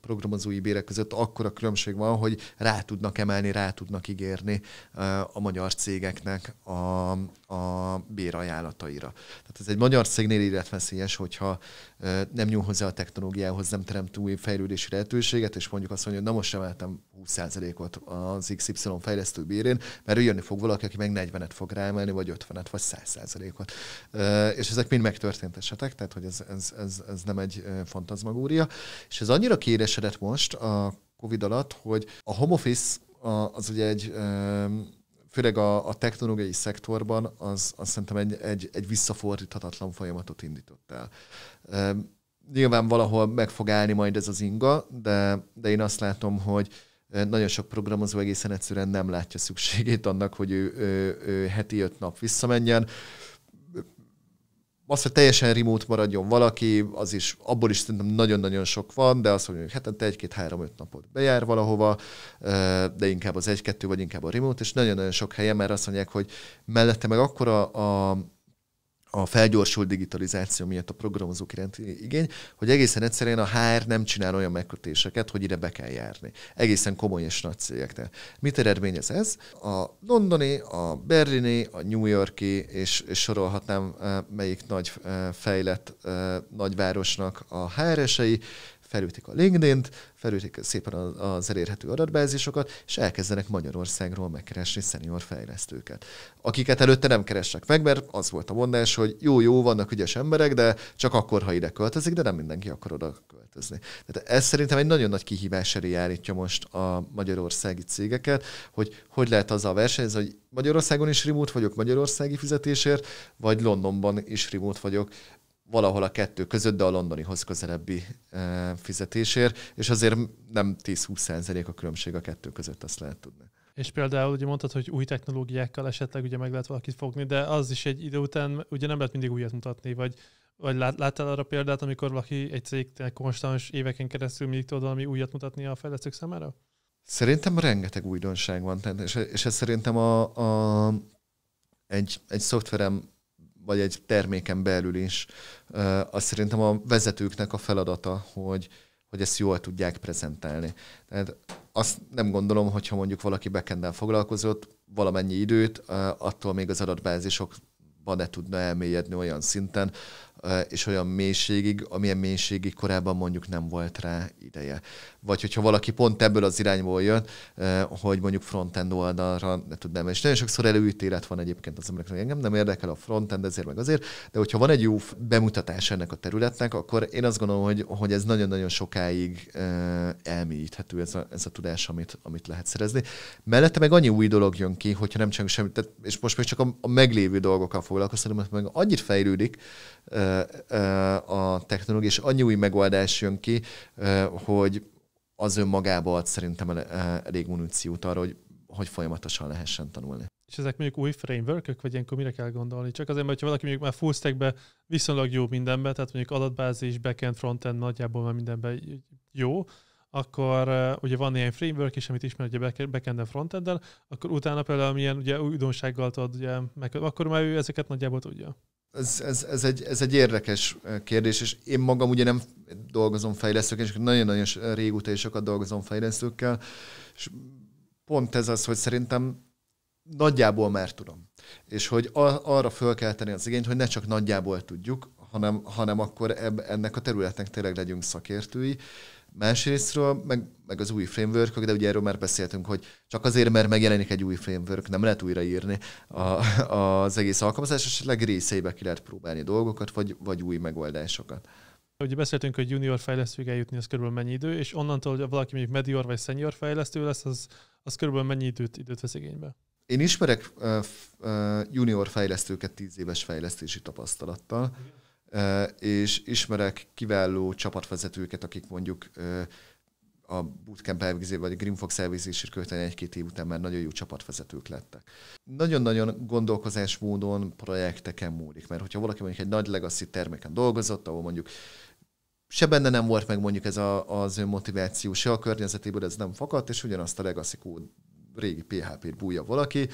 programozói bérek között akkora különbség van, hogy rá tudnak emelni, rá tudnak ígérni a magyar cégeknek a, a bérajánlataira. Tehát ez egy magyar cégnél életveszélyes, hogyha nem nyúl hozzá a technológiához, nem teremt új fejlődési lehetőséget, és mondjuk azt mondja, hogy na most sem emeltem 20%-ot az XY fejlesztő bérén, mert ő jönni fog valaki, aki meg 40-et fog rámelni, vagy 50-et, vagy 100%-ot. És ezek mind megtörtént esetek, tehát hogy ez, ez, ez, ez nem egy fantazmagória. És ez annyira kiéresedett most a COVID alatt, hogy a home office az ugye egy főleg a, a technológiai szektorban, az, az szerintem egy, egy, egy visszafordíthatatlan folyamatot indított el. Ehm, nyilván valahol meg fog állni majd ez az inga, de, de én azt látom, hogy eh, nagyon sok programozó egészen egyszerűen nem látja szükségét annak, hogy ő, ő, ő heti öt nap visszamenjen az, hogy teljesen remote maradjon valaki, az is, abból is szerintem nagyon-nagyon sok van, de azt mondjuk, hogy hetente egy-két-három-öt napot bejár valahova, de inkább az egy-kettő, vagy inkább a remote, és nagyon-nagyon sok helyen, mert azt mondják, hogy mellette meg akkor a, a felgyorsult digitalizáció miatt a programozók iránti igény, hogy egészen egyszerűen a HR nem csinál olyan megkötéseket, hogy ide be kell járni. Egészen komoly és nagy cégeknél. Mit eredményez ez? A londoni, a berlini, a New Yorki, és, és sorolhatnám eh, melyik nagy eh, fejlett eh, nagyvárosnak a HR-esei felültik a linkedin felültik szépen az elérhető adatbázisokat, és elkezdenek Magyarországról megkeresni szenior fejlesztőket, akiket előtte nem keresnek meg, mert az volt a mondás, hogy jó-jó, vannak ügyes emberek, de csak akkor, ha ide költözik, de nem mindenki akar oda költözni. Tehát ez szerintem egy nagyon nagy kihívás elé állítja most a magyarországi cégeket, hogy hogy lehet az a verseny, hogy Magyarországon is remote vagyok magyarországi fizetésért, vagy Londonban is remote vagyok valahol a kettő között, de a londonihoz közelebbi eh, fizetésért, és azért nem 10-20 a különbség a kettő között, azt lehet tudni. És például ugye mondtad, hogy új technológiákkal esetleg ugye meg lehet valakit fogni, de az is egy idő után ugye nem lehet mindig újat mutatni, vagy, vagy lát, láttál arra példát, amikor valaki egy cég konstans éveken keresztül mindig tud valami újat mutatni a fejlesztők számára? Szerintem rengeteg újdonság van, és, és ez szerintem a, a, egy, egy szoftverem vagy egy terméken belül is, az szerintem a vezetőknek a feladata, hogy, hogy ezt jól tudják prezentálni. Tehát azt nem gondolom, hogyha mondjuk valaki bekendel foglalkozott valamennyi időt, attól még az adatbázisokban ne tudna elmélyedni olyan szinten, és olyan mélységig, amilyen mélységig korábban mondjuk nem volt rá ideje. Vagy hogyha valaki pont ebből az irányból jön, hogy mondjuk frontend oldalra ne tudnám. És nagyon sokszor előítélet van egyébként az embereknek, engem nem érdekel a frontend ezért meg azért, de hogyha van egy jó bemutatás ennek a területnek, akkor én azt gondolom, hogy, hogy ez nagyon-nagyon sokáig elmélyíthető ez a, ez a tudás, amit, amit lehet szerezni. Mellette meg annyi új dolog jön ki, hogyha nem csinálunk semmit, tehát, és most még csak a, a meglévő dolgokkal foglalkozom, mert meg annyit fejlődik, a technológia, és annyi új megoldás jön ki, hogy az önmagában ad szerintem elég muníciót arra, hogy, hogy folyamatosan lehessen tanulni. És ezek mondjuk új frameworkök, vagy ilyenkor mire kell gondolni? Csak azért, mert ha valaki mondjuk már full stackbe viszonylag jó mindenben, tehát mondjuk adatbázis, backend, frontend nagyjából már mindenben jó, akkor uh, ugye van ilyen framework is, amit ismer ugye backenden, frontenddel, akkor utána például milyen ugye újdonsággal tudod, ugye, meg, akkor már ő ezeket nagyjából tudja ez, ez, ez, egy, ez egy érdekes kérdés, és én magam ugye nem dolgozom fejlesztőkkel, és nagyon-nagyon régóta is sokat dolgozom fejlesztőkkel, és pont ez az, hogy szerintem nagyjából már tudom. És hogy arra föl kell tenni az igényt, hogy ne csak nagyjából tudjuk, hanem, hanem akkor eb, ennek a területnek tényleg legyünk szakértői, Másrésztről, meg, meg az új framework de ugye erről már beszéltünk, hogy csak azért, mert megjelenik egy új framework, nem lehet újraírni a, az egész alkalmazás, esetleg részeibe ki lehet próbálni dolgokat, vagy, vagy új megoldásokat. Ugye beszéltünk, hogy junior fejlesztőig eljutni, az körülbelül mennyi idő, és onnantól, hogy valaki mondjuk medior vagy senior fejlesztő lesz, az, az körülbelül mennyi időt, időt vesz igénybe? Én ismerek uh, uh, junior fejlesztőket tíz éves fejlesztési tapasztalattal. Igen és ismerek kiváló csapatvezetőket, akik mondjuk a bootcamp elvégzével, vagy a Green Fox elvégzését követően egy-két év után már nagyon jó csapatvezetők lettek. Nagyon-nagyon gondolkozásmódon projekteken múlik, mert hogyha valaki mondjuk egy nagy legacy terméken dolgozott, ahol mondjuk se benne nem volt meg mondjuk ez a, az önmotiváció, se a környezetéből ez nem fakadt, és ugyanazt a legacy kód régi PHP-t bújja valaki,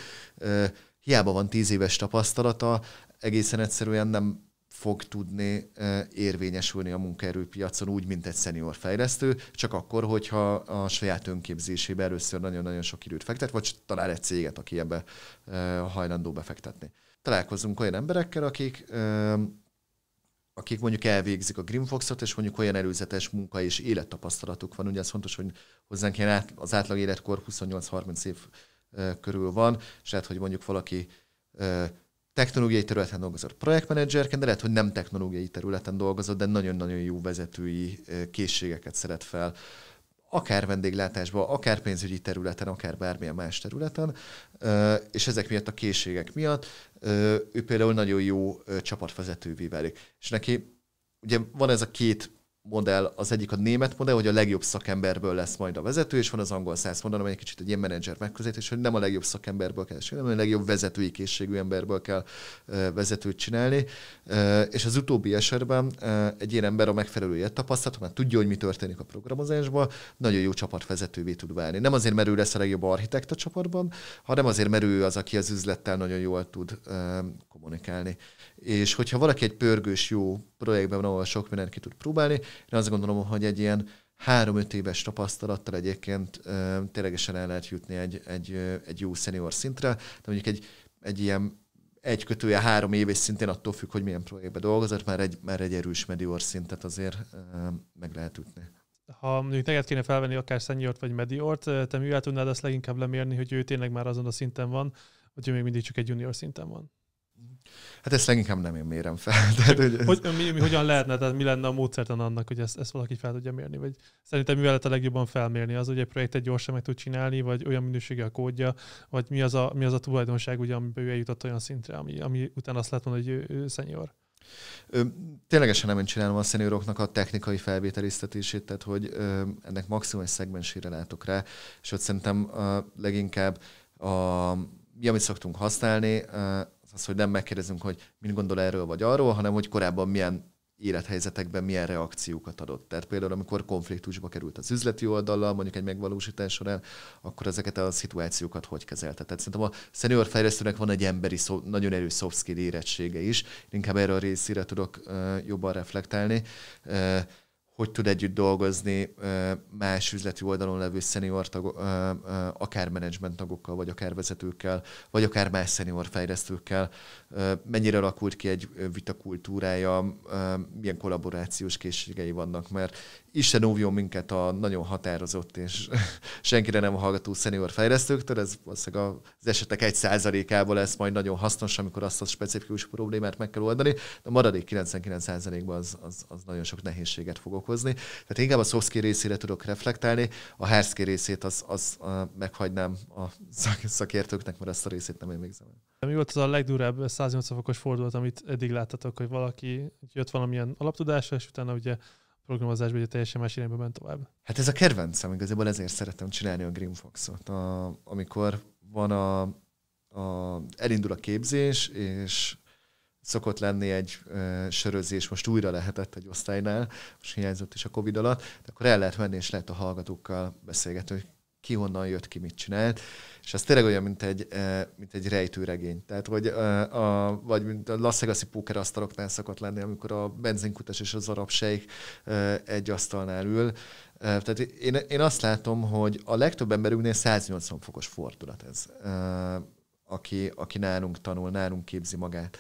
hiába van tíz éves tapasztalata, egészen egyszerűen nem fog tudni e, érvényesülni a munkaerőpiacon úgy, mint egy szenior fejlesztő, csak akkor, hogyha a saját önképzésébe először nagyon-nagyon sok időt fektet, vagy talál egy céget, aki ebbe e, hajlandó befektetni. Találkozunk olyan emberekkel, akik e, akik mondjuk elvégzik a Grimfoxot, és mondjuk olyan előzetes munka és élettapasztalatuk van. Ugye ez fontos, hogy hozzánk ilyen át, az átlag életkor 28-30 év körül van, és lehet, hogy mondjuk valaki technológiai területen dolgozott projektmenedzserként, de lehet, hogy nem technológiai területen dolgozott, de nagyon-nagyon jó vezetői készségeket szeret fel akár vendéglátásban, akár pénzügyi területen, akár bármilyen más területen, és ezek miatt a készségek miatt ő például nagyon jó csapatvezetővé válik. És neki ugye van ez a két modell, az egyik a német modell, hogy a legjobb szakemberből lesz majd a vezető, és van az angol száz mondanom, egy kicsit egy ilyen menedzser megközelítés, hogy nem a legjobb szakemberből kell csinálni, hanem a legjobb vezetői készségű emberből kell vezetőt csinálni. És az utóbbi esetben egy ilyen ember a megfelelő tapasztalat, mert tudja, hogy mi történik a programozásban, nagyon jó csapatvezetővé tud válni. Nem azért, mert ő lesz a legjobb architekt a csapatban, hanem azért, mert ő az, aki az üzlettel nagyon jól tud kommunikálni. És hogyha valaki egy pörgős, jó projektben van, ahol sok mindent ki tud próbálni. Én azt gondolom, hogy egy ilyen három-öt éves tapasztalattal egyébként ö, ténylegesen el lehet jutni egy, egy, ö, egy jó szenior szintre, de mondjuk egy, egy ilyen egy kötője három év, és szintén attól függ, hogy milyen projektbe dolgozott, már egy, már egy erős medior szintet azért ö, meg lehet ütni. Ha mondjuk neked kéne felvenni akár seniort vagy mediort, te mivel tudnád azt leginkább lemérni, hogy ő tényleg már azon a szinten van, hogy ő még mindig csak egy junior szinten van? Hát ezt leginkább nem én mérem fel. Tehát, hogy ez... hogy, mi, mi, hogyan lehetne, tehát mi lenne a módszertan annak, hogy ezt, ezt valaki fel tudja mérni? Vagy szerintem mivel lehet a legjobban felmérni? Az, hogy egy projektet gyorsan meg tud csinálni, vagy olyan minősége a kódja, vagy mi az a, mi az a tulajdonság, ugye, amiben ő eljutott olyan szintre, ami, ami utána azt lehet mondani, hogy ő, ő senior? Ténylegesen nem én csinálom a szenioroknak a technikai felvételiztetését, tehát hogy ö, ennek maximum egy szegmensére látok rá, és ott szerintem ö, leginkább a, mi, amit szoktunk használni, ö, az, hogy nem megkérdezünk, hogy mit gondol erről vagy arról, hanem hogy korábban milyen élethelyzetekben milyen reakciókat adott. Tehát például, amikor konfliktusba került az üzleti oldallal, mondjuk egy megvalósítás során, akkor ezeket a szituációkat hogy kezelte. Tehát szerintem a senior fejlesztőnek van egy emberi, szó, nagyon erős soft skill érettsége is. Inkább erről a részére tudok uh, jobban reflektálni. Uh, hogy tud együtt dolgozni más üzleti oldalon levő szenior tagok, akár menedzsment tagokkal, vagy akár vezetőkkel, vagy akár más szenior fejlesztőkkel, mennyire alakult ki egy vita kultúrája, milyen kollaborációs készségei vannak, mert Isten óvjon minket a nagyon határozott és senkire nem hallgató szenior fejlesztőktől, ez valószínűleg az esetek egy százalékából lesz majd nagyon hasznos, amikor azt a specifikus problémát meg kell oldani, de a maradék 99 százalékban az, az, az nagyon sok nehézséget fog okozni. Tehát inkább a soft részére tudok reflektálni, a hard részét az, az uh, meghagynám a szakértőknek, mert azt a részét nem én végzem. Mi volt az a legdurább 180 fokos fordulat, amit eddig láttatok, hogy valaki jött valamilyen alaptudásra, és utána ugye programozásban ugye teljesen más irányba ment tovább? Hát ez a kedvencem, igazából ezért szeretem csinálni a Green Fox-ot. A, amikor van a, a, elindul a képzés, és szokott lenni egy ö, sörözés, most újra lehetett egy osztálynál, most hiányzott is a Covid alatt, de akkor el lehet menni, és lehet a hallgatókkal beszélgetni, hogy ki honnan jött, ki mit csinált, és ez tényleg olyan, mint egy, mint egy rejtőregény. Tehát, hogy a, vagy mint a Las Vegas-i pókerasztaloknál szokott lenni, amikor a benzinkutas és az arab sejk egy asztalnál ül. Tehát én, én azt látom, hogy a legtöbb emberünknél 180 fokos fordulat ez, aki, aki nálunk tanul, nálunk képzi magát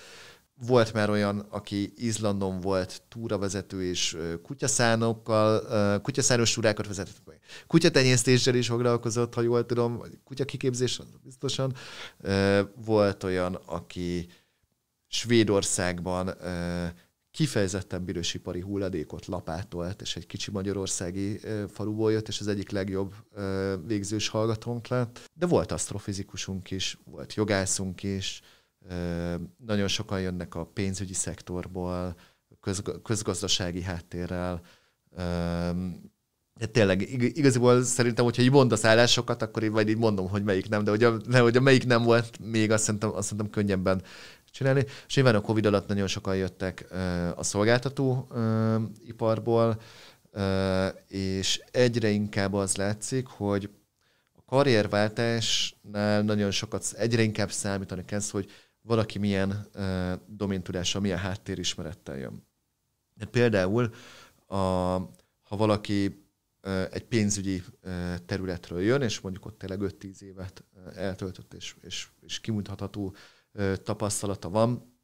volt már olyan, aki Izlandon volt túravezető, és kutyaszánokkal, kutyaszános túrákat vezetett meg. Kutyatenyésztéssel is foglalkozott, ha jól tudom, vagy kutyakiképzés biztosan. Volt olyan, aki Svédországban kifejezetten bűrösipari hulladékot lapátolt, és egy kicsi magyarországi faluból jött, és az egyik legjobb végzős hallgatónk lett. De volt asztrofizikusunk is, volt jogászunk is, nagyon sokan jönnek a pénzügyi szektorból, közgazdasági háttérrel. De tényleg, igaziból szerintem, hogyha így mondasz állásokat, akkor én vagy így mondom, hogy melyik nem, de hogy a, de hogy a melyik nem volt, még azt szerintem, azt szerintem könnyebben csinálni. És nyilván a Covid alatt nagyon sokan jöttek a szolgáltató iparból, és egyre inkább az látszik, hogy a karrierváltásnál nagyon sokat, egyre inkább számítani kezd, hogy valaki milyen uh, domintudással, milyen háttérismerettel jön. De hát például, a, ha valaki uh, egy pénzügyi uh, területről jön, és mondjuk ott tényleg 5-10 évet uh, eltöltött, és, és, és kimutatható uh, tapasztalata van,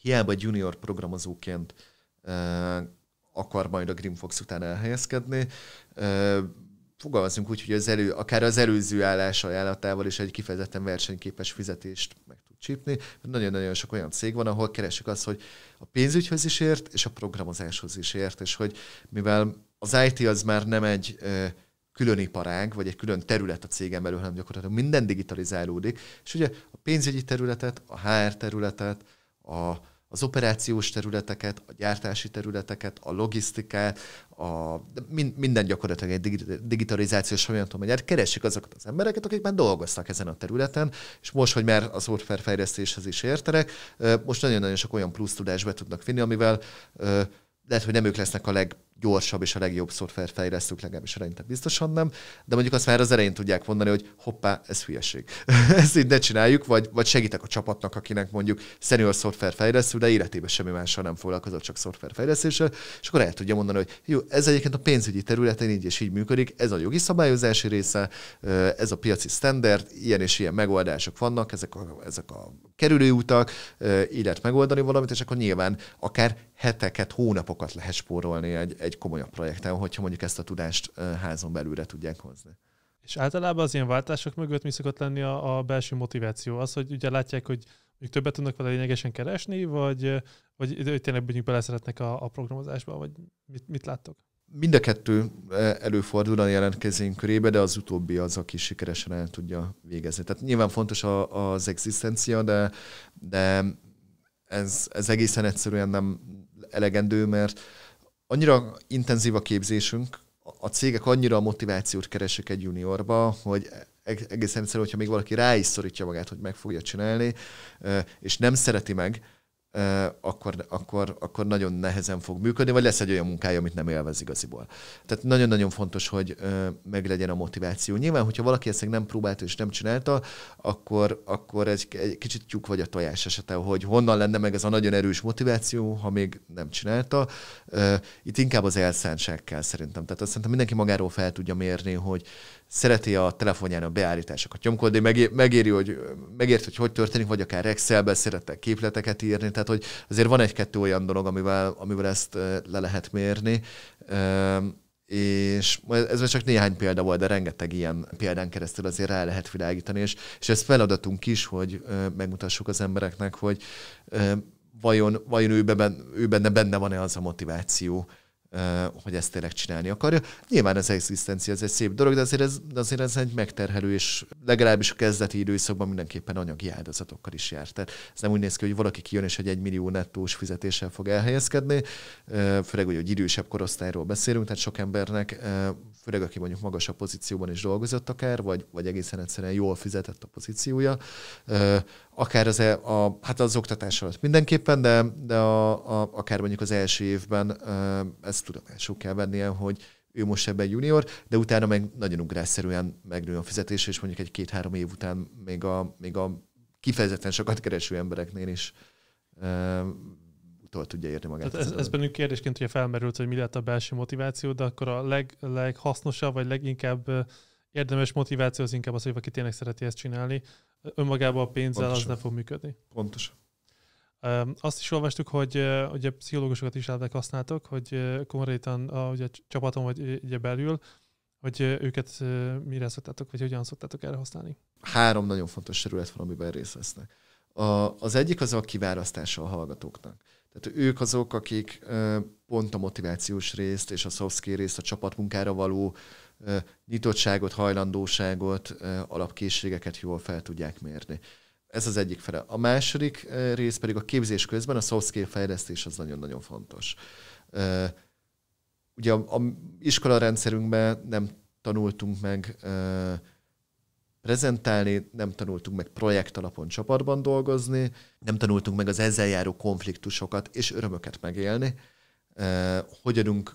hiába egy junior programozóként uh, akar majd a Grimfox után elhelyezkedni, uh, fogalmazunk úgy, hogy az elő, akár az előző állás ajánlatával is egy kifejezetten versenyképes fizetést csípni. Nagyon-nagyon sok olyan cég van, ahol keresik azt, hogy a pénzügyhöz is ért, és a programozáshoz is ért, és hogy mivel az IT az már nem egy külön iparág, vagy egy külön terület a cégem belül, hanem gyakorlatilag minden digitalizálódik, és ugye a pénzügyi területet, a HR területet, a az operációs területeket, a gyártási területeket, a logisztikát, a, minden gyakorlatilag egy digitalizációs folyamaton megy. Keresik azokat az embereket, akik már dolgoztak ezen a területen, és most, hogy már az fejlesztéshez is értenek, most nagyon-nagyon sok olyan plusz tudást be tudnak vinni, amivel lehet, hogy nem ők lesznek a leg gyorsabb és a legjobb szoftver fejlesztők, legalábbis szerintem biztosan nem, de mondjuk azt már az elején tudják mondani, hogy hoppá, ez hülyeség. Ezt így ne csináljuk, vagy, vagy segítek a csapatnak, akinek mondjuk senior szoftver fejlesztő, de életében semmi mással nem foglalkozott, csak szoftver fejlesztéssel, és akkor el tudja mondani, hogy jó, ez egyébként a pénzügyi területen így és így működik, ez a jogi szabályozási része, ez a piaci standard, ilyen és ilyen megoldások vannak, ezek a, ezek a kerülőutak, így lehet megoldani valamit, és akkor nyilván akár heteket, hónapokat lehet spórolni egy, egy egy komolyabb projekten, hogyha mondjuk ezt a tudást házon belülre tudják hozni. És általában az ilyen váltások mögött mi szokott lenni a, a belső motiváció? Az, hogy ugye látják, hogy ők többet tudnak vele lényegesen keresni, vagy, vagy tényleg mondjuk bele szeretnek a, a programozásba, vagy mit, mit láttok? Mind a kettő előfordul a jelentkezőink körébe, de az utóbbi az, aki sikeresen el tudja végezni. Tehát nyilván fontos a, az egzisztencia, de, de ez, ez egészen egyszerűen nem elegendő, mert annyira intenzív a képzésünk, a cégek annyira a motivációt keresik egy juniorba, hogy egészen egyszerűen, hogyha még valaki rá is szorítja magát, hogy meg fogja csinálni, és nem szereti meg, akkor, akkor, akkor nagyon nehezen fog működni, vagy lesz egy olyan munkája, amit nem élvez igaziból. Tehát nagyon-nagyon fontos, hogy meglegyen a motiváció. Nyilván, hogyha valaki ezt nem próbálta és nem csinálta, akkor, akkor egy, egy kicsit tyúk vagy a tojás esete, hogy honnan lenne meg ez a nagyon erős motiváció, ha még nem csinálta. Itt inkább az elszántság kell szerintem. Tehát azt szerintem mindenki magáról fel tudja mérni, hogy, szereti a telefonján a beállításokat nyomkodni, megéri, hogy megért, hogy hogy történik, vagy akár Excelben szeretek képleteket írni, tehát hogy azért van egy-kettő olyan dolog, amivel, amivel ezt le lehet mérni, és ez csak néhány példa volt, de rengeteg ilyen példán keresztül azért rá lehet világítani, és, és ez feladatunk is, hogy megmutassuk az embereknek, hogy vajon, vajon ő, benne, ő benne, benne van-e az a motiváció, hogy ezt tényleg csinálni akarja. Nyilván az egzisztencia ez egy szép dolog, de azért ez, de azért ez egy megterhelő, és legalábbis a kezdeti időszakban mindenképpen anyagi áldozatokkal is jár. Tehát ez nem úgy néz ki, hogy valaki kijön és egy millió nettós fizetéssel fog elhelyezkedni, főleg, hogy egy idősebb korosztályról beszélünk, tehát sok embernek, főleg aki mondjuk magasabb pozícióban is dolgozott akár, vagy, vagy egészen egyszerűen jól fizetett a pozíciója, akár az, e- a, hát az oktatás alatt mindenképpen, de, de a, a, akár mondjuk az első évben ezt tudomásul kell vennie, hogy ő most ebben junior, de utána meg nagyon ugrásszerűen megnő a fizetés, és mondjuk egy-két-három év után még a, még a kifejezetten sokat kereső embereknél is utol tudja érni magát. ez, ez bennük kérdésként ugye felmerült, hogy mi lehet a belső motiváció, de akkor a leg, leghasznosabb, vagy leginkább érdemes motiváció az inkább az, hogy aki tényleg szereti ezt csinálni, önmagában a pénzzel Pontosan. az nem fog működni. Pontosan. Azt is olvastuk, hogy ugye pszichológusokat is elvek használtok, hogy konkrétan a, ugye, a csapaton vagy ugye belül, hogy őket mire szoktátok, vagy hogyan szoktátok erre használni? Három nagyon fontos terület van, amiben részt vesznek. A, az egyik az a kiválasztása a hallgatóknak. Tehát ők azok, akik pont a motivációs részt és a soft skill részt, a csapatmunkára való nyitottságot, hajlandóságot, alapkészségeket jól fel tudják mérni. Ez az egyik fele. A második rész pedig a képzés közben a soft skill fejlesztés az nagyon-nagyon fontos. Ugye a, a iskola rendszerünkben nem tanultunk meg prezentálni, nem tanultunk meg projekt alapon csapatban dolgozni, nem tanultunk meg az ezzel járó konfliktusokat és örömöket megélni, hogyanunk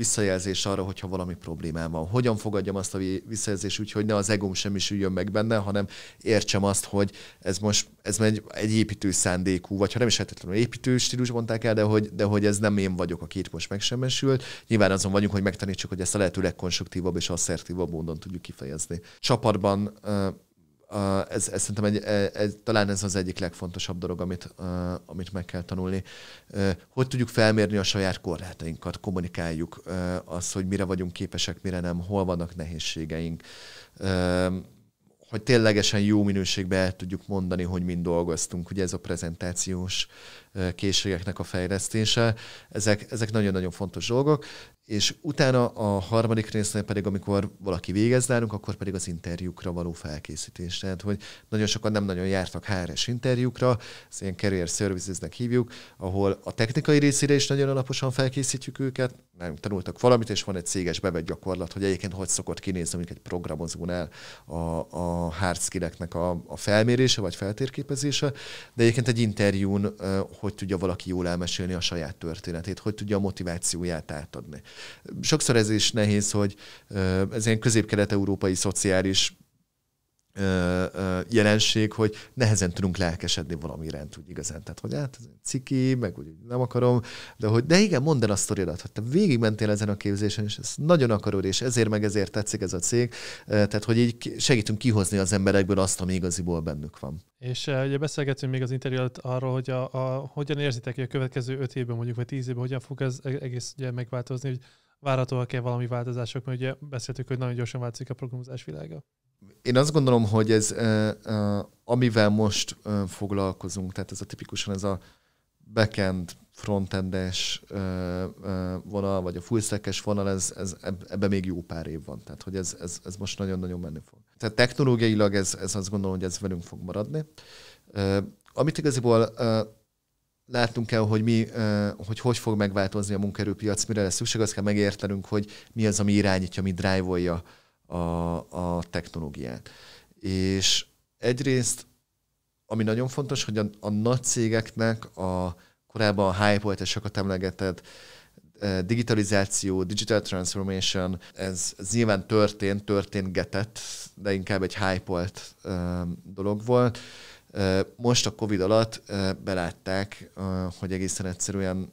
visszajelzés arra, hogyha valami problémám van. Hogyan fogadjam azt a visszajelzés úgy, hogy ne az egóm sem is üljön meg benne, hanem értsem azt, hogy ez most ez egy, egy építő szándékú, vagy ha nem is feltétlenül építő stílus mondták el, de hogy, de hogy ez nem én vagyok, aki itt most megsemmisült. Nyilván azon vagyunk, hogy megtanítsuk, hogy ezt a lehető legkonstruktívabb és asszertívabb módon tudjuk kifejezni. Csapatban ez, ez szerintem egy, e, ez, talán ez az egyik legfontosabb dolog, amit, e, amit meg kell tanulni. E, hogy tudjuk felmérni a saját korlátainkat, kommunikáljuk azt, hogy mire vagyunk képesek, mire nem, hol vannak nehézségeink, hogy ténylegesen jó minőségben el tudjuk mondani, hogy mind dolgoztunk. Ugye ez a prezentációs készségeknek a fejlesztése. Ezek, ezek nagyon-nagyon fontos dolgok. És utána a harmadik résznél pedig, amikor valaki végez nálunk, akkor pedig az interjúkra való felkészítés. Tehát, hogy nagyon sokan nem nagyon jártak HRS interjúkra, ezt ilyen career servicesnek hívjuk, ahol a technikai részére is nagyon alaposan felkészítjük őket, nem tanultak valamit, és van egy céges bevett gyakorlat, hogy egyébként hogy szokott kinézni mondjuk egy programozónál a, a hard skill a, a felmérése vagy feltérképezése, de egyébként egy interjún hogy tudja valaki jól elmesélni a saját történetét, hogy tudja a motivációját átadni. Sokszor ez is nehéz, hogy ez ilyen közép-kelet-európai szociális jelenség, hogy nehezen tudunk lelkesedni valami rend, úgy igazán. Tehát, hogy hát ciki, meg úgy nem akarom, de hogy de igen, mondd el a sztoriadat, hogy te végigmentél ezen a képzésen, és ezt nagyon akarod, és ezért meg ezért tetszik ez a cég, tehát, hogy így segítünk kihozni az emberekből azt, ami igaziból bennük van. És uh, ugye beszélgetünk még az interjú arról, hogy a, a, hogyan érzitek, hogy a következő öt évben mondjuk, vagy tíz évben hogyan fog ez e-, egész ugye megváltozni, hogy várhatóak-e valami változások, mert ugye beszéltük, hogy nagyon gyorsan változik a programozás világa én azt gondolom, hogy ez, amivel most foglalkozunk, tehát ez a tipikusan ez a backend, frontendes vonal, vagy a fullstackes vonal, ez, ez, ebbe még jó pár év van. Tehát, hogy ez, ez, ez most nagyon-nagyon menni fog. Tehát technológiailag ez, ez azt gondolom, hogy ez velünk fog maradni. Amit igaziból látnunk kell, hogy mi, hogy hogy fog megváltozni a munkerőpiac, mire lesz szükség, azt kell megértenünk, hogy mi az, ami irányítja, mi drive a, a technológiát. És egyrészt, ami nagyon fontos, hogy a, a nagy cégeknek a korábban a hype volt, és sokat emlegetett, e, digitalizáció, digital transformation, ez, ez nyilván történt, történgetett, de inkább egy hype e, dolog volt. E, most a Covid alatt belátták, hogy egészen egyszerűen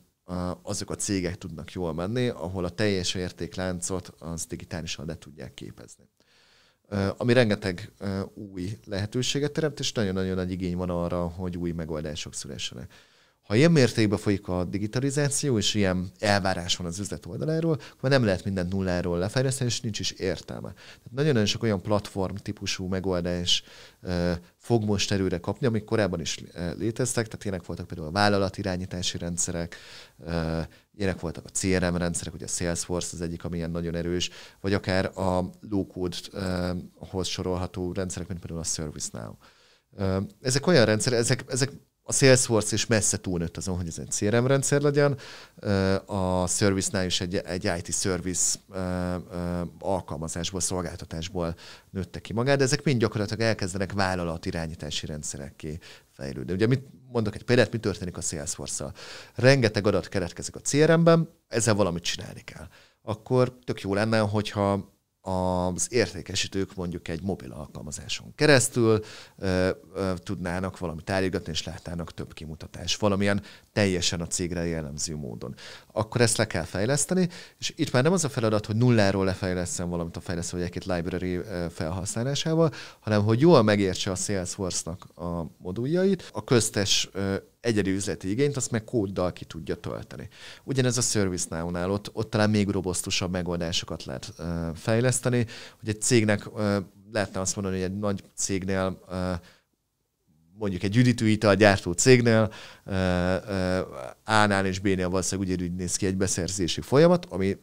azok a cégek tudnak jól menni, ahol a teljes értékláncot az digitálisan le tudják képezni. Ami rengeteg új lehetőséget teremt, és nagyon-nagyon nagy igény van arra, hogy új megoldások szülessenek ha ilyen mértékben folyik a digitalizáció, és ilyen elvárás van az üzlet oldaláról, akkor nem lehet mindent nulláról lefejleszteni, és nincs is értelme. Tehát nagyon-nagyon sok olyan platform típusú megoldás fog most erőre kapni, amik korábban is léteztek, tehát ilyenek voltak például a vállalatirányítási rendszerek, ilyenek voltak a CRM rendszerek, ugye a Salesforce az egyik, ami ilyen nagyon erős, vagy akár a low-code-hoz sorolható rendszerek, mint például a ServiceNow. Ezek olyan rendszerek, ezek, ezek a Salesforce is messze túlnőtt azon, hogy ez egy CRM rendszer legyen. A service is egy, egy IT service alkalmazásból, szolgáltatásból nőtte ki magát, de ezek mind gyakorlatilag elkezdenek irányítási rendszerekké fejlődni. Ugye mit mondok egy példát, mi történik a Salesforce-szal? Rengeteg adat keletkezik a CRM-ben, ezzel valamit csinálni kell. Akkor tök jó lenne, hogyha az értékesítők mondjuk egy mobil alkalmazáson keresztül ö, ö, tudnának valami tárgyalgatni, és látnának több kimutatást, valamilyen teljesen a cégre jellemző módon akkor ezt le kell fejleszteni, és itt már nem az a feladat, hogy nulláról lefejleszem valamit a fejlesztő, vagy egy library felhasználásával, hanem hogy jól megértse a Salesforce-nak a moduljait, a köztes egyedi üzleti igényt, azt meg kóddal ki tudja tölteni. Ugyanez a ServiceNow-nál, ott, ott talán még robosztusabb megoldásokat lehet fejleszteni, hogy egy cégnek lehetne azt mondani, hogy egy nagy cégnél uh, mondjuk egy üdítőital gyártó cégnél A-nál és B-nél valószínűleg úgy néz ki egy beszerzési folyamat, ami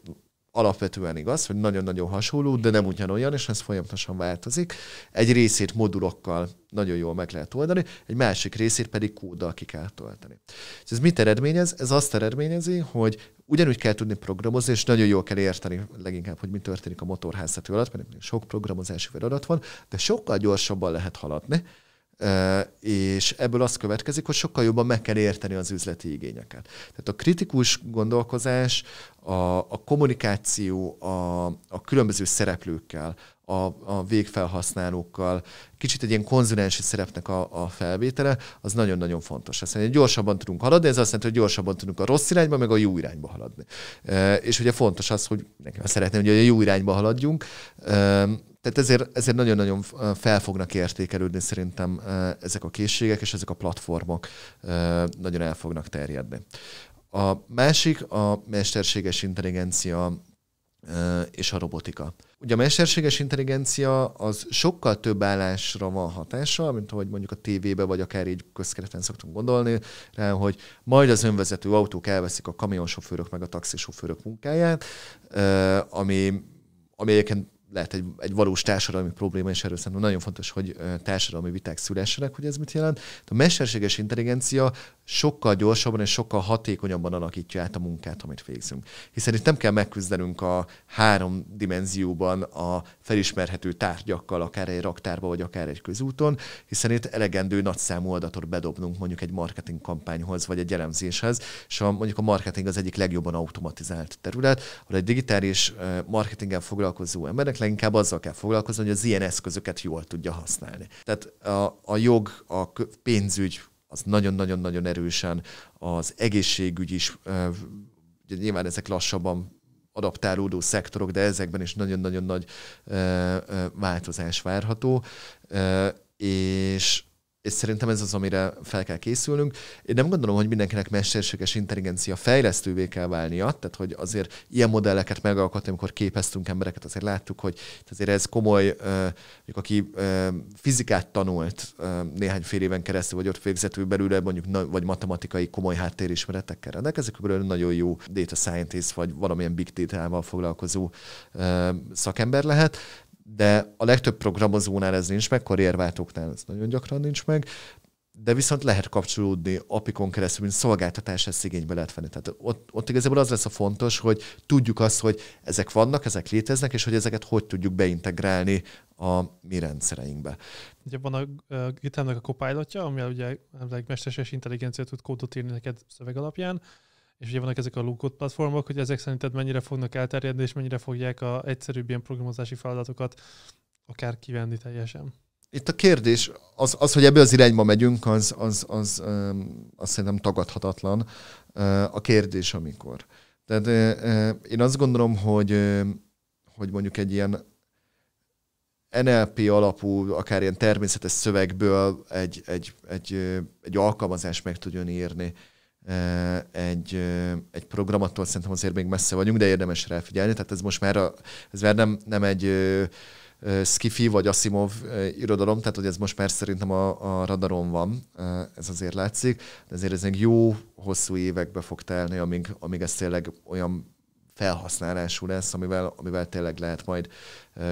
alapvetően igaz, hogy nagyon-nagyon hasonló, de nem ugyanolyan, és ez folyamatosan változik. Egy részét modulokkal nagyon jól meg lehet oldani, egy másik részét pedig kóddal ki kell tölteni. Ez mit eredményez? Ez azt eredményezi, hogy ugyanúgy kell tudni programozni, és nagyon jól kell érteni leginkább, hogy mi történik a motorházat alatt, mert sok programozási feladat van, de sokkal gyorsabban lehet haladni, és ebből az következik, hogy sokkal jobban meg kell érteni az üzleti igényeket. Tehát a kritikus gondolkozás, a, a kommunikáció a, a különböző szereplőkkel, a, a végfelhasználókkal, kicsit egy ilyen konzulensi szerepnek a, a felvétele, az nagyon-nagyon fontos. Azt mondja, gyorsabban tudunk haladni, ez azt jelenti, hogy gyorsabban tudunk a rossz irányba, meg a jó irányba haladni. E, és ugye fontos az, hogy nekem szeretném, hogy a jó irányba haladjunk, e, tehát ezért, ezért nagyon-nagyon fel fognak értékelődni szerintem ezek a készségek és ezek a platformok nagyon el fognak terjedni. A másik a mesterséges intelligencia és a robotika. Ugye a mesterséges intelligencia az sokkal több állásra van hatással, mint ahogy mondjuk a tévébe, vagy akár így közkereten szoktunk gondolni rá, hogy majd az önvezető autók elveszik a kamionsofőrök meg a taxisofőrök munkáját, ami, ami egyébként lehet egy, egy valós társadalmi probléma, és erről szerintem nagyon fontos, hogy társadalmi viták szülessenek, hogy ez mit jelent. A mesterséges intelligencia sokkal gyorsabban és sokkal hatékonyabban alakítja át a munkát, amit végzünk. Hiszen itt nem kell megküzdenünk a három dimenzióban a felismerhető tárgyakkal, akár egy raktárba, vagy akár egy közúton, hiszen itt elegendő nagyszámú adatot bedobnunk mondjuk egy marketing kampányhoz, vagy egy elemzéshez, és a, mondjuk a marketing az egyik legjobban automatizált terület, ahol egy digitális marketinggel foglalkozó embernek leginkább azzal kell foglalkozni, hogy az ilyen eszközöket jól tudja használni. Tehát a, a jog, a pénzügy, az nagyon-nagyon-nagyon erősen, az egészségügy is, ugye nyilván ezek lassabban adaptálódó szektorok, de ezekben is nagyon-nagyon nagy változás várható, és és szerintem ez az, amire fel kell készülnünk. Én nem gondolom, hogy mindenkinek mesterséges intelligencia fejlesztővé kell válnia, tehát hogy azért ilyen modelleket megalkotni, amikor képeztünk embereket, azért láttuk, hogy azért ez komoly, mondjuk aki fizikát tanult néhány fél éven keresztül, vagy ott végzetül belőle, mondjuk vagy matematikai komoly háttérismeretekkel rendelkezik, belőle nagyon jó data scientist, vagy valamilyen big data-val foglalkozó szakember lehet de a legtöbb programozónál ez nincs meg, karrierváltóknál ez nagyon gyakran nincs meg, de viszont lehet kapcsolódni apikon keresztül, mint szolgáltatás, ezt igénybe lehet venni. Tehát ott, ott igazából az lesz a fontos, hogy tudjuk azt, hogy ezek vannak, ezek léteznek, és hogy ezeket hogy tudjuk beintegrálni a mi rendszereinkbe. Ugye van a, a GitHub-nak a copilotja, ami ugye mesterséges intelligencia tud kódot írni neked szöveg alapján, és ugye vannak ezek a low-code platformok, hogy ezek szerinted mennyire fognak elterjedni, és mennyire fogják a egyszerűbb ilyen programozási feladatokat akár kivenni teljesen. Itt a kérdés, az, az hogy ebből az irányba megyünk, az, az, az, az, az szerintem tagadhatatlan. A kérdés, amikor. Tehát én azt gondolom, hogy, hogy mondjuk egy ilyen NLP alapú, akár ilyen természetes szövegből egy, egy, egy, egy alkalmazás meg tudjon írni Eh, egy, eh, egy programattól szerintem azért még messze vagyunk, de érdemes rá figyelni. Tehát ez most már, a, ez már nem, nem egy eh, Skifi vagy Asimov irodalom, tehát hogy ez most már szerintem a, a radaron van, ez azért látszik, de azért ez még jó hosszú évekbe fog telni, amíg, amíg ez tényleg olyan felhasználású lesz, amivel, amivel tényleg lehet majd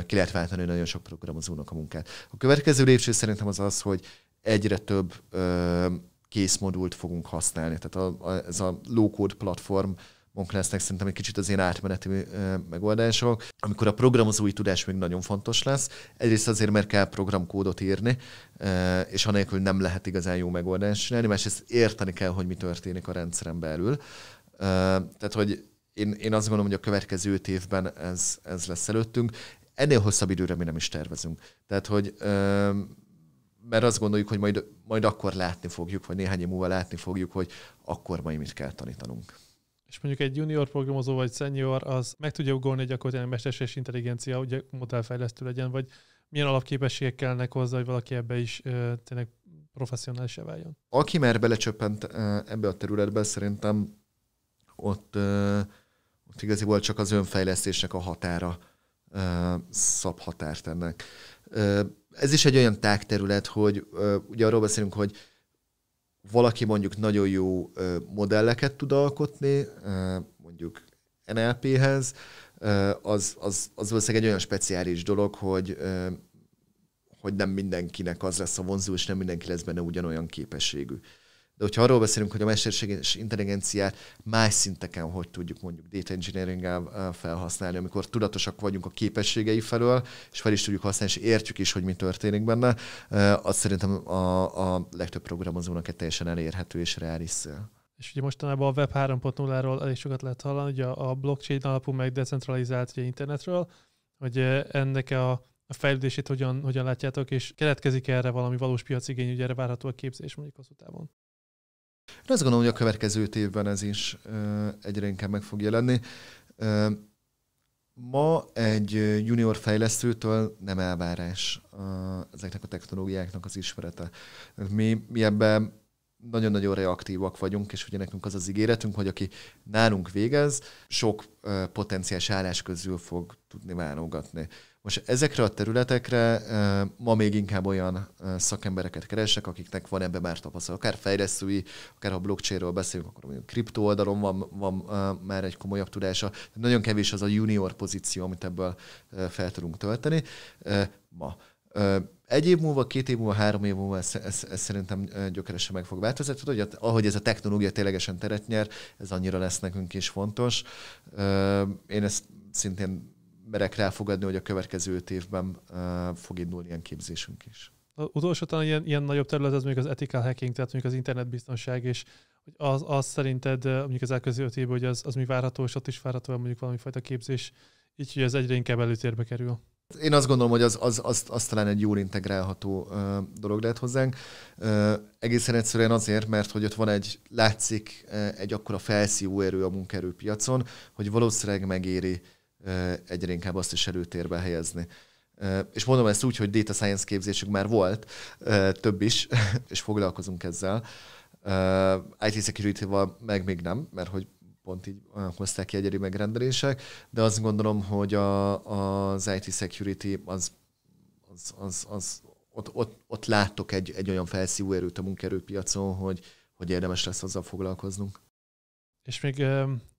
ki lehet váltani nagyon sok programozónak a munkát. A következő lépcső szerintem az az, hogy egyre több kész modult fogunk használni. Tehát a, a, ez a low-code platform, lesznek szerintem egy kicsit az ilyen átmeneti ö, megoldások, amikor a programozói tudás még nagyon fontos lesz. Egyrészt azért, mert kell programkódot írni, ö, és anélkül nem lehet igazán jó megoldást csinálni, másrészt érteni kell, hogy mi történik a rendszeren belül. Ö, tehát, hogy én, én azt gondolom, hogy a következő öt évben ez, ez lesz előttünk. Ennél hosszabb időre mi nem is tervezünk. Tehát, hogy ö, mert azt gondoljuk, hogy majd, majd akkor látni fogjuk, vagy néhány év múlva látni fogjuk, hogy akkor majd mit kell tanítanunk. És mondjuk egy junior programozó vagy senior, az meg tudja ugolni gyakorlatilag mesterséges intelligencia, hogy modellfejlesztő legyen, vagy milyen alapképességek kellnek hozzá, hogy valaki ebbe is ö, tényleg professzionális -e váljon? Aki már belecsöppent ebbe a területbe, szerintem ott, ö, ott volt csak az önfejlesztésnek a határa ö, szab határt ennek. Ö, ez is egy olyan tágterület, hogy ugye arról beszélünk, hogy valaki mondjuk nagyon jó modelleket tud alkotni, mondjuk NLP-hez, az, az, az valószínűleg egy olyan speciális dolog, hogy hogy nem mindenkinek az lesz a vonzó, és nem mindenki lesz benne ugyanolyan képességű. De hogyha arról beszélünk, hogy a mesterséges intelligenciát más szinteken hogy tudjuk mondjuk data engineering felhasználni, amikor tudatosak vagyunk a képességei felől, és fel is tudjuk használni, és értjük is, hogy mi történik benne, az szerintem a, a legtöbb programozónak egy teljesen elérhető és reális szél. És ugye mostanában a Web 3.0-ról elég sokat lehet hallani, ugye a blockchain alapú meg decentralizált ugye internetről, hogy ennek a a fejlődését hogyan, hogyan látjátok, és keletkezik erre valami valós piacigény, ugye erre várható a képzés mondjuk hosszú távon? Én azt gondolom, hogy a következő évben ez is egyre inkább meg fog jelenni. Ma egy junior fejlesztőtől nem elvárás ezeknek a technológiáknak az ismerete. Mi, mi ebben nagyon-nagyon reaktívak vagyunk, és ugye nekünk az az ígéretünk, hogy aki nálunk végez, sok potenciális állás közül fog tudni válogatni. Most ezekre a területekre ma még inkább olyan szakembereket keresek, akiknek van ebbe már tapasztalat. Akár fejlesztői, akár ha blockchainről beszélünk, akkor mondjuk kripto oldalon van, van már egy komolyabb tudása. Nagyon kevés az a junior pozíció, amit ebből fel tudunk tölteni ma. Egy év múlva, két év múlva, három év múlva ez, ez, ez szerintem gyökeresen meg fog változni. Tudod, hogy ahogy ez a technológia ténylegesen teret nyer, ez annyira lesz nekünk is fontos. Én ezt szintén merek ráfogadni, hogy a következő öt évben uh, fog indulni ilyen képzésünk is. A utolsó talán ilyen, ilyen nagyobb terület az még az ethical hacking, tehát mondjuk az internetbiztonság, és az, az szerinted mondjuk az elközi öt évben, hogy az, az mi várható, és ott is várható mondjuk valami fajta képzés, így hogy ez egyre inkább előtérbe kerül. Én azt gondolom, hogy az, az, az, az talán egy jól integrálható uh, dolog lehet hozzánk. Uh, egészen egyszerűen azért, mert hogy ott van egy, látszik uh, egy akkora felszívó erő a munkaerőpiacon, hogy valószínűleg megéri egyre inkább azt is előtérbe helyezni. És mondom ezt úgy, hogy data science képzésük már volt, több is, és foglalkozunk ezzel. IT security-val meg még nem, mert hogy pont így hozták ki egyedi megrendelések, de azt gondolom, hogy a, az IT security az, az, az, az ott, ott, ott látok egy, egy olyan felszívó erőt a munkerőpiacon, hogy, hogy érdemes lesz azzal foglalkoznunk. És még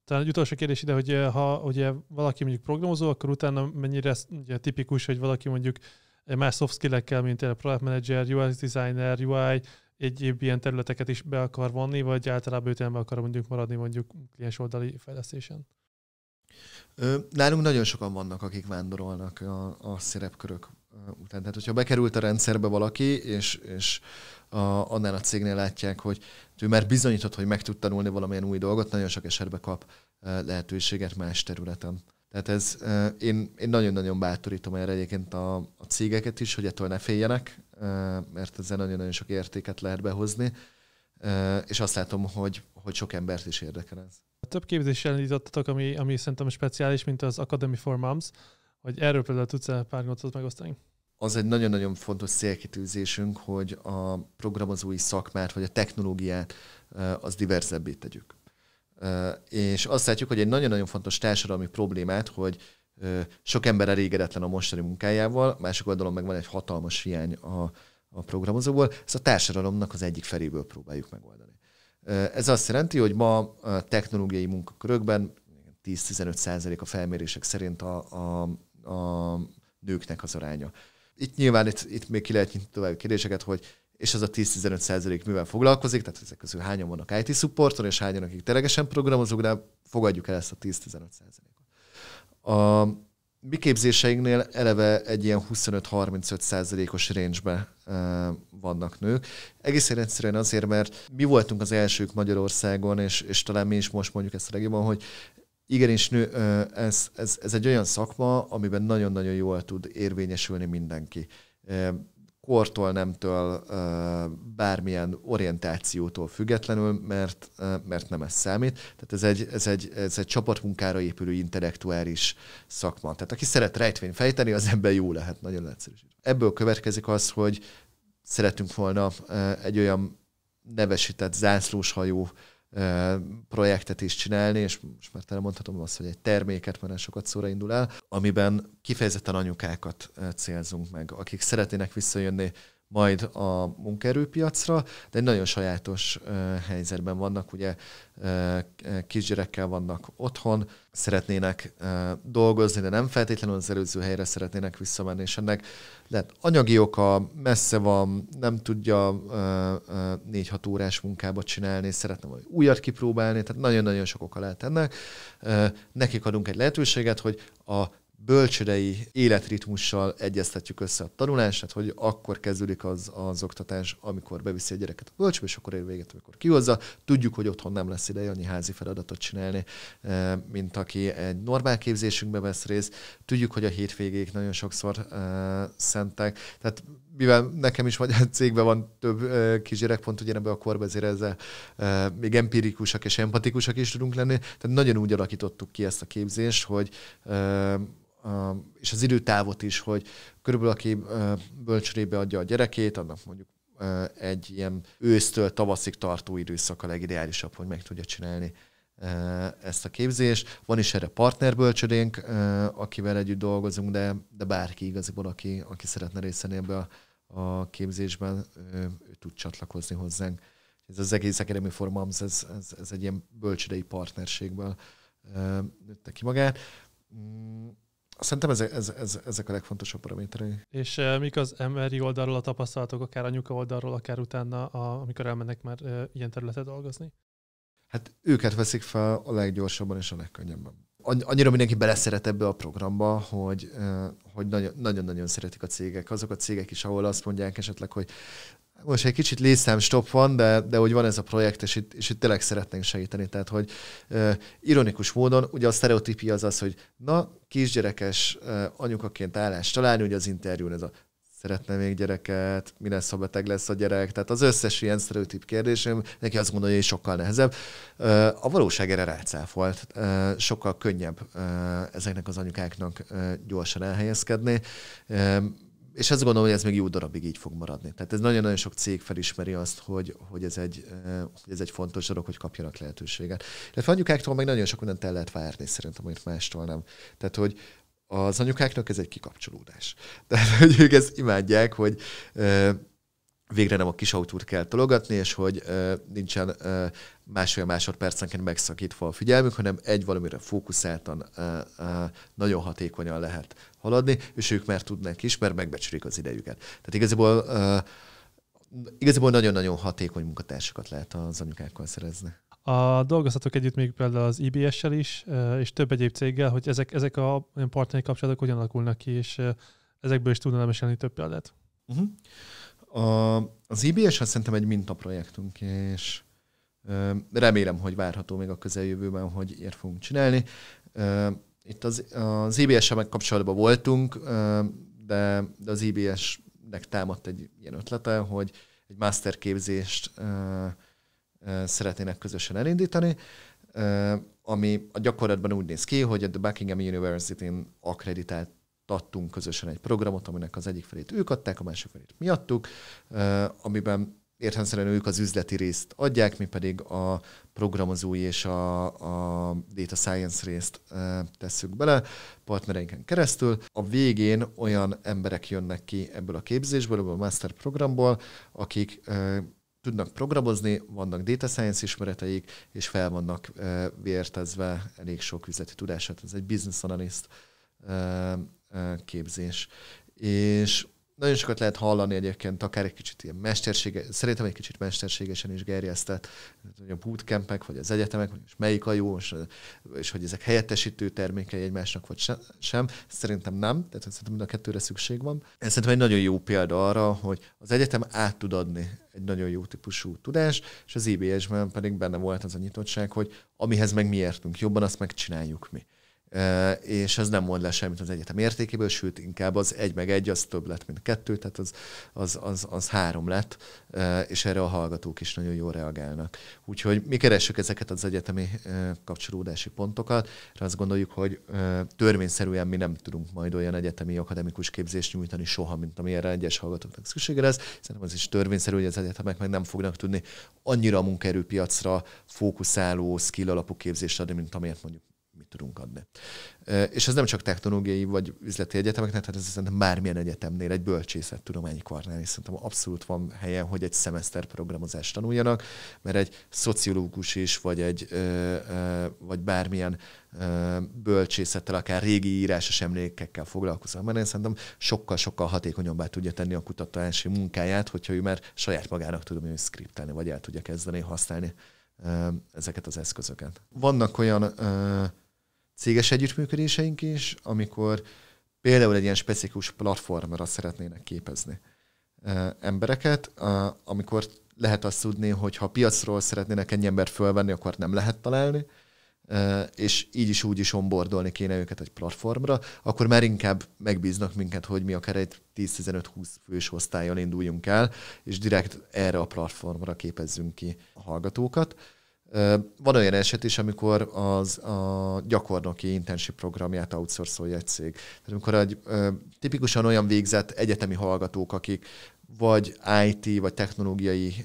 talán egy utolsó kérdés ide, hogy eh, ha ugye valaki mondjuk programozó, akkor utána mennyire ugye, tipikus, hogy valaki mondjuk más soft skill-ekkel, mint a product manager, UI designer, UI, egyéb ilyen területeket is be akar vonni, vagy általában ütembe akar mondjuk maradni mondjuk kliens oldali fejlesztésen? Nálunk nagyon sokan vannak, akik vándorolnak a, a szerepkörök után. Tehát, hogyha bekerült a rendszerbe valaki, és, és a, annál a cégnél látják, hogy ő már bizonyított, hogy meg tud tanulni valamilyen új dolgot, nagyon sok esetben kap lehetőséget más területen. Tehát ez, én, én nagyon-nagyon bátorítom erre egyébként a, a cégeket is, hogy ettől ne féljenek, mert ezzel nagyon-nagyon sok értéket lehet behozni, és azt látom, hogy, hogy sok embert is érdekel ez. Több képzéssel indítottatok, ami, ami szerintem speciális, mint az Academy for Moms. Hogy erről például tudsz-e pár gondot megosztani? Az egy nagyon-nagyon fontos célkitűzésünk, hogy a programozói szakmát, vagy a technológiát eh, az diverzebbé tegyük. Eh, és azt látjuk, hogy egy nagyon-nagyon fontos társadalmi problémát, hogy eh, sok ember elégedetlen a mostani munkájával, mások oldalon meg van egy hatalmas hiány a, a programozóból, ezt a társadalomnak az egyik feléből próbáljuk megoldani. Ez azt jelenti, hogy ma a technológiai munkakörökben 10-15% a felmérések szerint a, a, a nőknek az aránya. Itt nyilván itt, itt még ki lehet nyitni további kérdéseket, hogy és az a 10-15 százalék mivel foglalkozik, tehát ezek közül hányan vannak IT supporton, és hányan, akik telegesen programozók, de fogadjuk el ezt a 10-15 százalékot. A mi képzéseinknél eleve egy ilyen 25-35 százalékos range e, vannak nők. Egészen egyszerűen azért, mert mi voltunk az elsők Magyarországon, és, és talán mi is most mondjuk ezt a legjobban, hogy igen és nő, ez, ez, ez egy olyan szakma, amiben nagyon-nagyon jól tud érvényesülni mindenki. Kortól, nemtől, bármilyen orientációtól függetlenül, mert, mert nem ez számít. Tehát ez egy, ez, egy, ez egy csapatmunkára épülő intellektuális szakma. Tehát aki szeret rejtvény fejteni, az ebben jó lehet, nagyon egyszerű. Ebből következik az, hogy szeretünk volna egy olyan nevesített zászlóshajó projektet is csinálni, és most már mondhatom azt, hogy egy terméket, már sokat szóra indul el, amiben kifejezetten anyukákat célzunk meg, akik szeretnének visszajönni majd a munkaerőpiacra, de egy nagyon sajátos helyzetben vannak, ugye kisgyerekkel vannak otthon, szeretnének dolgozni, de nem feltétlenül az előző helyre szeretnének visszamenni, és ennek lehet anyagi oka, messze van, nem tudja 4-6 órás munkába csinálni, szeretne valami újat kipróbálni, tehát nagyon-nagyon sok oka lehet ennek. Nekik adunk egy lehetőséget, hogy a bölcsödei életritmussal egyeztetjük össze a tanulását, hogy akkor kezdődik az, az oktatás, amikor beviszi a gyereket a bölcsőbe, és akkor ér véget, amikor kihozza. Tudjuk, hogy otthon nem lesz ideje annyi házi feladatot csinálni, eh, mint aki egy normál képzésünkbe vesz részt. Tudjuk, hogy a hétvégék nagyon sokszor eh, szentek. Tehát mivel nekem is magyar cégben van több eh, kisgyerek pont, ugye ebbe a korba, ezért ezzel még empirikusak és empatikusak is tudunk lenni. Tehát nagyon úgy alakítottuk ki ezt a képzést, hogy és az időtávot is, hogy körülbelül aki bölcsörébe adja a gyerekét, annak mondjuk egy ilyen ősztől tavaszig tartó időszak a legideálisabb, hogy meg tudja csinálni ezt a képzést. Van is erre partnerbölcsödénk, akivel együtt dolgozunk, de, de bárki igazából aki, aki szeretne részt ebbe a, a képzésben, ő, ő tud csatlakozni hozzánk. Ez az egész Academy for Moms, ez, ez, ez egy ilyen bölcsödei partnerségből nőtte ki magát. Mm, Szerintem ezek, ez, ez, ezek a legfontosabb paraméterei. És e, mik az emberi oldalról a tapasztalatok, akár anyuka oldalról, akár utána, a, amikor elmennek már e, ilyen területet dolgozni? Hát őket veszik fel a leggyorsabban és a legkönnyebben. Annyira mindenki beleszeret ebbe a programba, hogy, eh, hogy nagyon-nagyon szeretik a cégek. Azok a cégek is, ahol azt mondják esetleg, hogy most egy kicsit lészem stop van, de, de hogy van ez a projekt, és itt, és itt tényleg szeretnénk segíteni. Tehát, hogy uh, ironikus módon, ugye a sztereotípia az az, hogy na, kisgyerekes uh, anyukaként állást találni, ugye az interjún ez a szeretne még gyereket, mi lesz, ha beteg lesz a gyerek. Tehát az összes ilyen sztereotíp kérdésem, neki azt gondolja, hogy sokkal nehezebb. A valóság erre rácáfolt. Sokkal könnyebb ezeknek az anyukáknak gyorsan elhelyezkedni, és azt gondolom, hogy ez még jó darabig így fog maradni. Tehát ez nagyon-nagyon sok cég felismeri azt, hogy, hogy, ez, egy, eh, hogy ez egy fontos dolog, hogy kapjanak lehetőséget. Illetve anyukáktól meg nagyon sok mindent el lehet várni, szerintem, amit mástól nem. Tehát, hogy az anyukáknak ez egy kikapcsolódás. Tehát, hogy ők ezt imádják, hogy eh, végre nem a kis autót kell tologatni, és hogy eh, nincsen másfél másodpercenként megszakítva a figyelmük, hanem egy valamire fókuszáltan nagyon hatékonyan lehet haladni, és ők már tudnak is, mert megbecsülik az idejüket. Tehát igazából igazából nagyon-nagyon hatékony munkatársakat lehet az anyukákkal szerezni. A dolgoztatok együtt még például az IBS-sel is, és több egyéb céggel, hogy ezek, ezek a partneri kapcsolatok hogyan alakulnak ki, és ezekből is tudnám mesélni több példát. Uh-huh. A, az IBS hez szerintem egy mintaprojektünk, és Remélem, hogy várható még a közeljövőben, hogy ilyet fogunk csinálni. Itt az, az IBS-sel kapcsolatban voltunk, de, de az IBS-nek támadt egy ilyen ötlete, hogy egy masterképzést szeretnének közösen elindítani, ami a gyakorlatban úgy néz ki, hogy a The Buckingham University-n akreditált tattunk közösen egy programot, aminek az egyik felét ők adták, a másik felét miattuk, amiben értelemszerűen ők az üzleti részt adják, mi pedig a programozói és a, a data science részt e, tesszük bele partnereinken keresztül. A végén olyan emberek jönnek ki ebből a képzésből, ebből a master programból, akik e, tudnak programozni, vannak data science ismereteik, és fel vannak e, vértezve elég sok üzleti tudását. Ez egy business analyst e, e, képzés. És nagyon sokat lehet hallani egyébként, akár egy kicsit ilyen mestersége, szerintem egy kicsit mesterségesen is gerjesztett, a bootcampek, vagy az egyetemek, hogy most melyik a jó, és, és hogy ezek helyettesítő termékei egymásnak, vagy sem. Szerintem nem, tehát szerintem mind a kettőre szükség van. Ez szerintem egy nagyon jó példa arra, hogy az egyetem át tud adni egy nagyon jó típusú tudás, és az IBS-ben pedig benne volt az a nyitottság, hogy amihez meg mi értünk jobban, azt megcsináljuk mi és ez nem mond le semmit az egyetem értékéből, sőt, inkább az egy meg egy az több lett, mint kettő, tehát az, az, az, az három lett, és erre a hallgatók is nagyon jól reagálnak. Úgyhogy mi keressük ezeket az egyetemi kapcsolódási pontokat, erre azt gondoljuk, hogy törvényszerűen mi nem tudunk majd olyan egyetemi akademikus képzést nyújtani soha, mint amilyenre egyes hallgatóknak szüksége lesz. Szerintem az is törvényszerű, hogy az egyetemek meg nem fognak tudni annyira a munkaerőpiacra fókuszáló, skill alapú képzést adni, mint amilyet mondjuk tudunk adni. És ez nem csak technológiai vagy üzleti egyetemeknek, tehát ez szerintem bármilyen egyetemnél, egy bölcsészet bölcsészettudományi kvarnál, és szerintem abszolút van helyen, hogy egy szemeszter programozást tanuljanak, mert egy szociológus is, vagy egy vagy bármilyen bölcsészettel, akár régi írásos emlékekkel foglalkozom, mert én szerintem sokkal-sokkal hatékonyabbá tudja tenni a kutatási munkáját, hogyha ő már saját magának tudom ő szkriptelni, vagy el tudja kezdeni használni ezeket az eszközöket. Vannak olyan céges együttműködéseink is, amikor például egy ilyen specifikus platformra szeretnének képezni embereket, amikor lehet azt tudni, hogy ha piacról szeretnének ennyi embert fölvenni, akkor nem lehet találni, és így is úgy is onboardolni kéne őket egy platformra, akkor már inkább megbíznak minket, hogy mi akár egy 10-15-20 fős osztályon induljunk el, és direkt erre a platformra képezzünk ki a hallgatókat. Van olyan eset is, amikor az a gyakornoki internship programját outsourcolja egy cég. Tehát amikor egy, tipikusan olyan végzett egyetemi hallgatók, akik vagy IT, vagy technológiai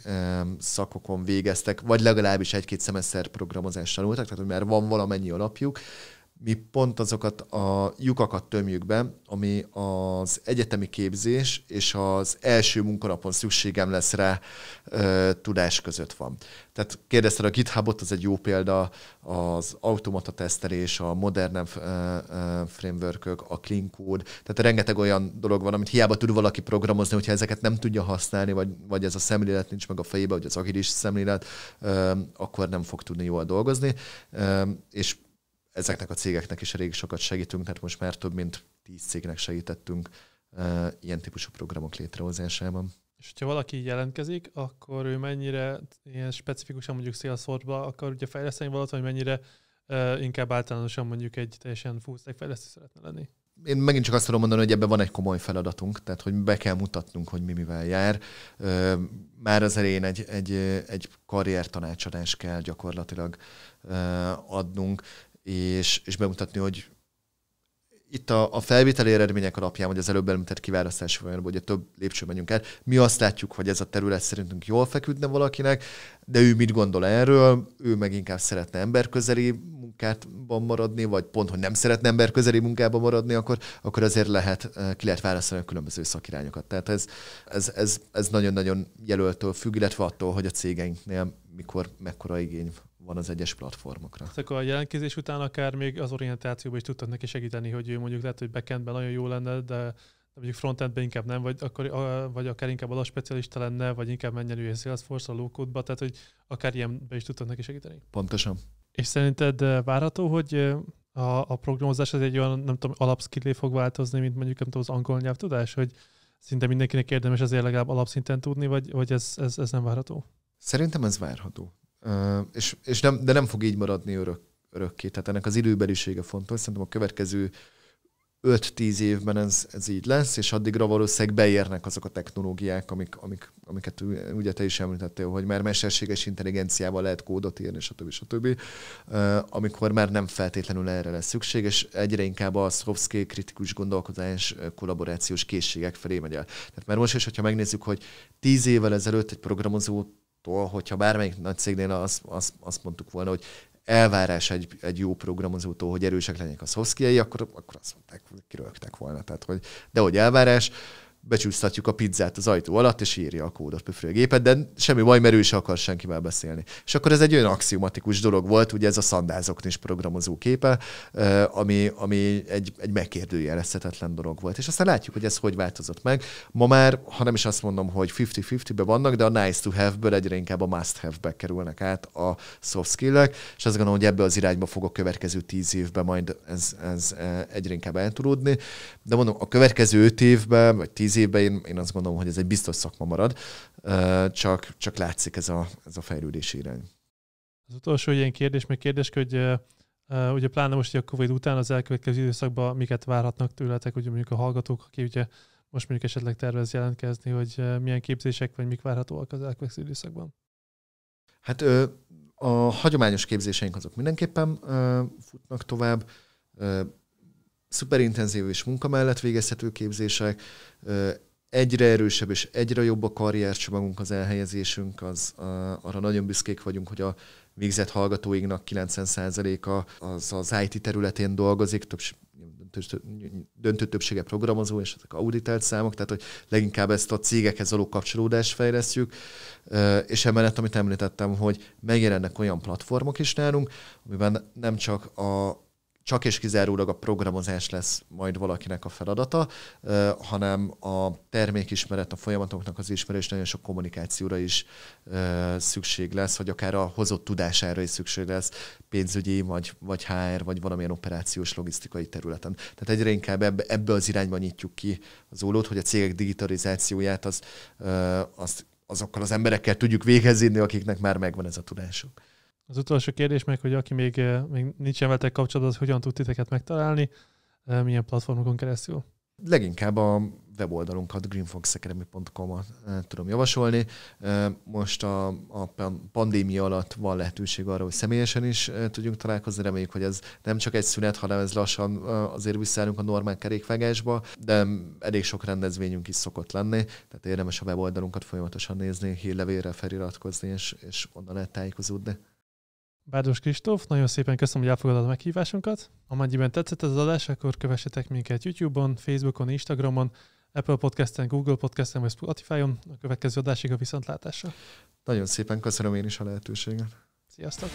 szakokon végeztek, vagy legalábbis egy-két szemeszter programozást tanultak, tehát hogy már van valamennyi alapjuk, mi pont azokat a lyukakat tömjük be, ami az egyetemi képzés és az első munkanapon szükségem lesz rá ö, tudás között van. Tehát kérdezted a GitHubot, az egy jó példa, az automata tesztelés, a modern framework a clean code, tehát rengeteg olyan dolog van, amit hiába tud valaki programozni, hogyha ezeket nem tudja használni, vagy, vagy ez a szemlélet nincs meg a fejébe, vagy az agilis szemlélet, ö, akkor nem fog tudni jól dolgozni, ö, és ezeknek a cégeknek is elég sokat segítünk, tehát most már több mint tíz cégnek segítettünk uh, ilyen típusú programok létrehozásában. És hogyha valaki így jelentkezik, akkor ő mennyire ilyen specifikusan mondjuk Salesforce-ba akar ugye fejleszteni valamit, vagy mennyire uh, inkább általánosan mondjuk egy teljesen full stack fejlesztő szeretne lenni? én megint csak azt tudom mondani, hogy ebben van egy komoly feladatunk, tehát hogy be kell mutatnunk, hogy mi mivel jár. Már az elején egy, egy, egy karriertanácsadást kell gyakorlatilag adnunk és, és bemutatni, hogy itt a, a felvételi eredmények alapján, vagy az előbb említett kiválasztási folyamatban, ugye több lépcső megyünk el, mi azt látjuk, hogy ez a terület szerintünk jól feküdne valakinek, de ő mit gondol erről, ő meg inkább szeretne emberközeli munkában maradni, vagy pont, hogy nem szeretne emberközeli munkában maradni, akkor, akkor azért lehet, eh, ki lehet választani a különböző szakirányokat. Tehát ez, ez, ez, ez nagyon-nagyon jelöltől függ, illetve attól, hogy a cégeinknél mikor, mekkora igény van az egyes platformokra. Tehát akkor a jelentkezés után akár még az orientációban is tudtak neki segíteni, hogy ő mondjuk lehet, hogy backendben nagyon jó lenne, de mondjuk frontendben inkább nem, vagy, akkor, vagy akár inkább specialista lenne, vagy inkább menjen ő Salesforce-ra, lókódba, tehát hogy akár ilyenbe is tudtak neki segíteni. Pontosan. És szerinted eh, várható, hogy eh, a, a programozás az egy olyan, nem tudom, alapszkillé fog változni, mint mondjuk nem tudom, az angol nyelvtudás, hogy szinte mindenkinek érdemes azért legalább alapszinten tudni, vagy, vagy ez, ez, ez nem várható? Szerintem ez várható és, és nem, de nem fog így maradni örök, örökké. Tehát ennek az időbelisége fontos. Szerintem a következő 5-10 évben ez, ez így lesz, és addigra valószínűleg beérnek azok a technológiák, amik, amik, amiket ugye te is említettél, hogy már mesterséges intelligenciával lehet kódot írni, stb. stb. Amikor már nem feltétlenül erre lesz szükség, és egyre inkább a soft skill, kritikus gondolkodás, kollaborációs készségek felé megy el. Tehát már most is, hogyha megnézzük, hogy 10 évvel ezelőtt egy programozó Tól, hogyha bármelyik nagy cégnél azt, azt, azt mondtuk volna, hogy elvárás egy, egy jó programozótól, hogy erősek legyenek a szoszkiai, akkor, akkor azt mondták, kirögtek volna. Tehát, hogy, de hogy elvárás, becsúsztatjuk a pizzát az ajtó alatt, és írja a kódot pöfrőgépet, de semmi baj, mert ő is akar senkivel beszélni. És akkor ez egy olyan axiomatikus dolog volt, ugye ez a szandázok is programozó képe, ami, ami egy, egy megkérdőjelezhetetlen dolog volt. És aztán látjuk, hogy ez hogy változott meg. Ma már, ha nem is azt mondom, hogy 50-50-be vannak, de a nice to have-ből egyre inkább a must have-be kerülnek át a soft skill-ek, és azt gondolom, hogy ebbe az irányba fog a következő tíz évben majd ez, ez egyre inkább eltulódni. De mondom, a következő öt évben, vagy tíz évben én, én azt gondolom, hogy ez egy biztos szakma marad, csak, csak látszik ez a, ez a fejlődési irány. Az utolsó ilyen kérdés, még kérdés, hogy Uh, ugye pláne most a Covid után az elkövetkező időszakban miket várhatnak tőletek, ugye mondjuk a hallgatók, aki ugye most mondjuk esetleg tervez jelentkezni, hogy milyen képzések vagy mik várhatóak az elkövetkező időszakban? Hát a hagyományos képzéseink azok mindenképpen futnak tovább szuperintenzív és munka mellett végezhető képzések, egyre erősebb és egyre jobb a karriercsomagunk, az elhelyezésünk, az, arra nagyon büszkék vagyunk, hogy a végzett hallgatóinknak 90%-a az, az IT területén dolgozik, több, döntő többsége programozó, és ezek auditált számok, tehát hogy leginkább ezt a cégekhez való kapcsolódást fejlesztjük, és emellett, amit említettem, hogy megjelennek olyan platformok is nálunk, amiben nem csak a, csak és kizárólag a programozás lesz majd valakinek a feladata, hanem a termékismeret, a folyamatoknak az ismerés nagyon sok kommunikációra is szükség lesz, vagy akár a hozott tudására is szükség lesz pénzügyi, vagy, vagy HR, vagy valamilyen operációs logisztikai területen. Tehát egyre inkább ebbe, ebbe az irányba nyitjuk ki az ólót, hogy a cégek digitalizációját az, az azokkal az emberekkel tudjuk végezni, akiknek már megvan ez a tudásuk. Az utolsó kérdés meg, hogy aki még, eh, még nincsen veletek kapcsolatban, az hogyan tud titeket megtalálni, eh, milyen platformokon keresztül? Leginkább a weboldalunkat, greenfoxacademy.com-at eh, tudom javasolni. Most a, a pandémia alatt van lehetőség arra, hogy személyesen is tudjunk találkozni. Reméljük, hogy ez nem csak egy szünet, hanem ez lassan azért visszaállunk a normál kerékvágásba, de elég sok rendezvényünk is szokott lenni, tehát érdemes a weboldalunkat folyamatosan nézni, hírlevélre feliratkozni, és, és onnan lehet tájékozódni. Bárdos Kristóf, nagyon szépen köszönöm, hogy elfogadod a meghívásunkat. Amennyiben tetszett ez az adás, akkor kövessetek minket YouTube-on, Facebookon, Instagramon, Apple Podcast-en, Google Podcast-en vagy Spotify-on. A következő adásig a viszontlátásra. Nagyon szépen köszönöm én is a lehetőséget. Sziasztok!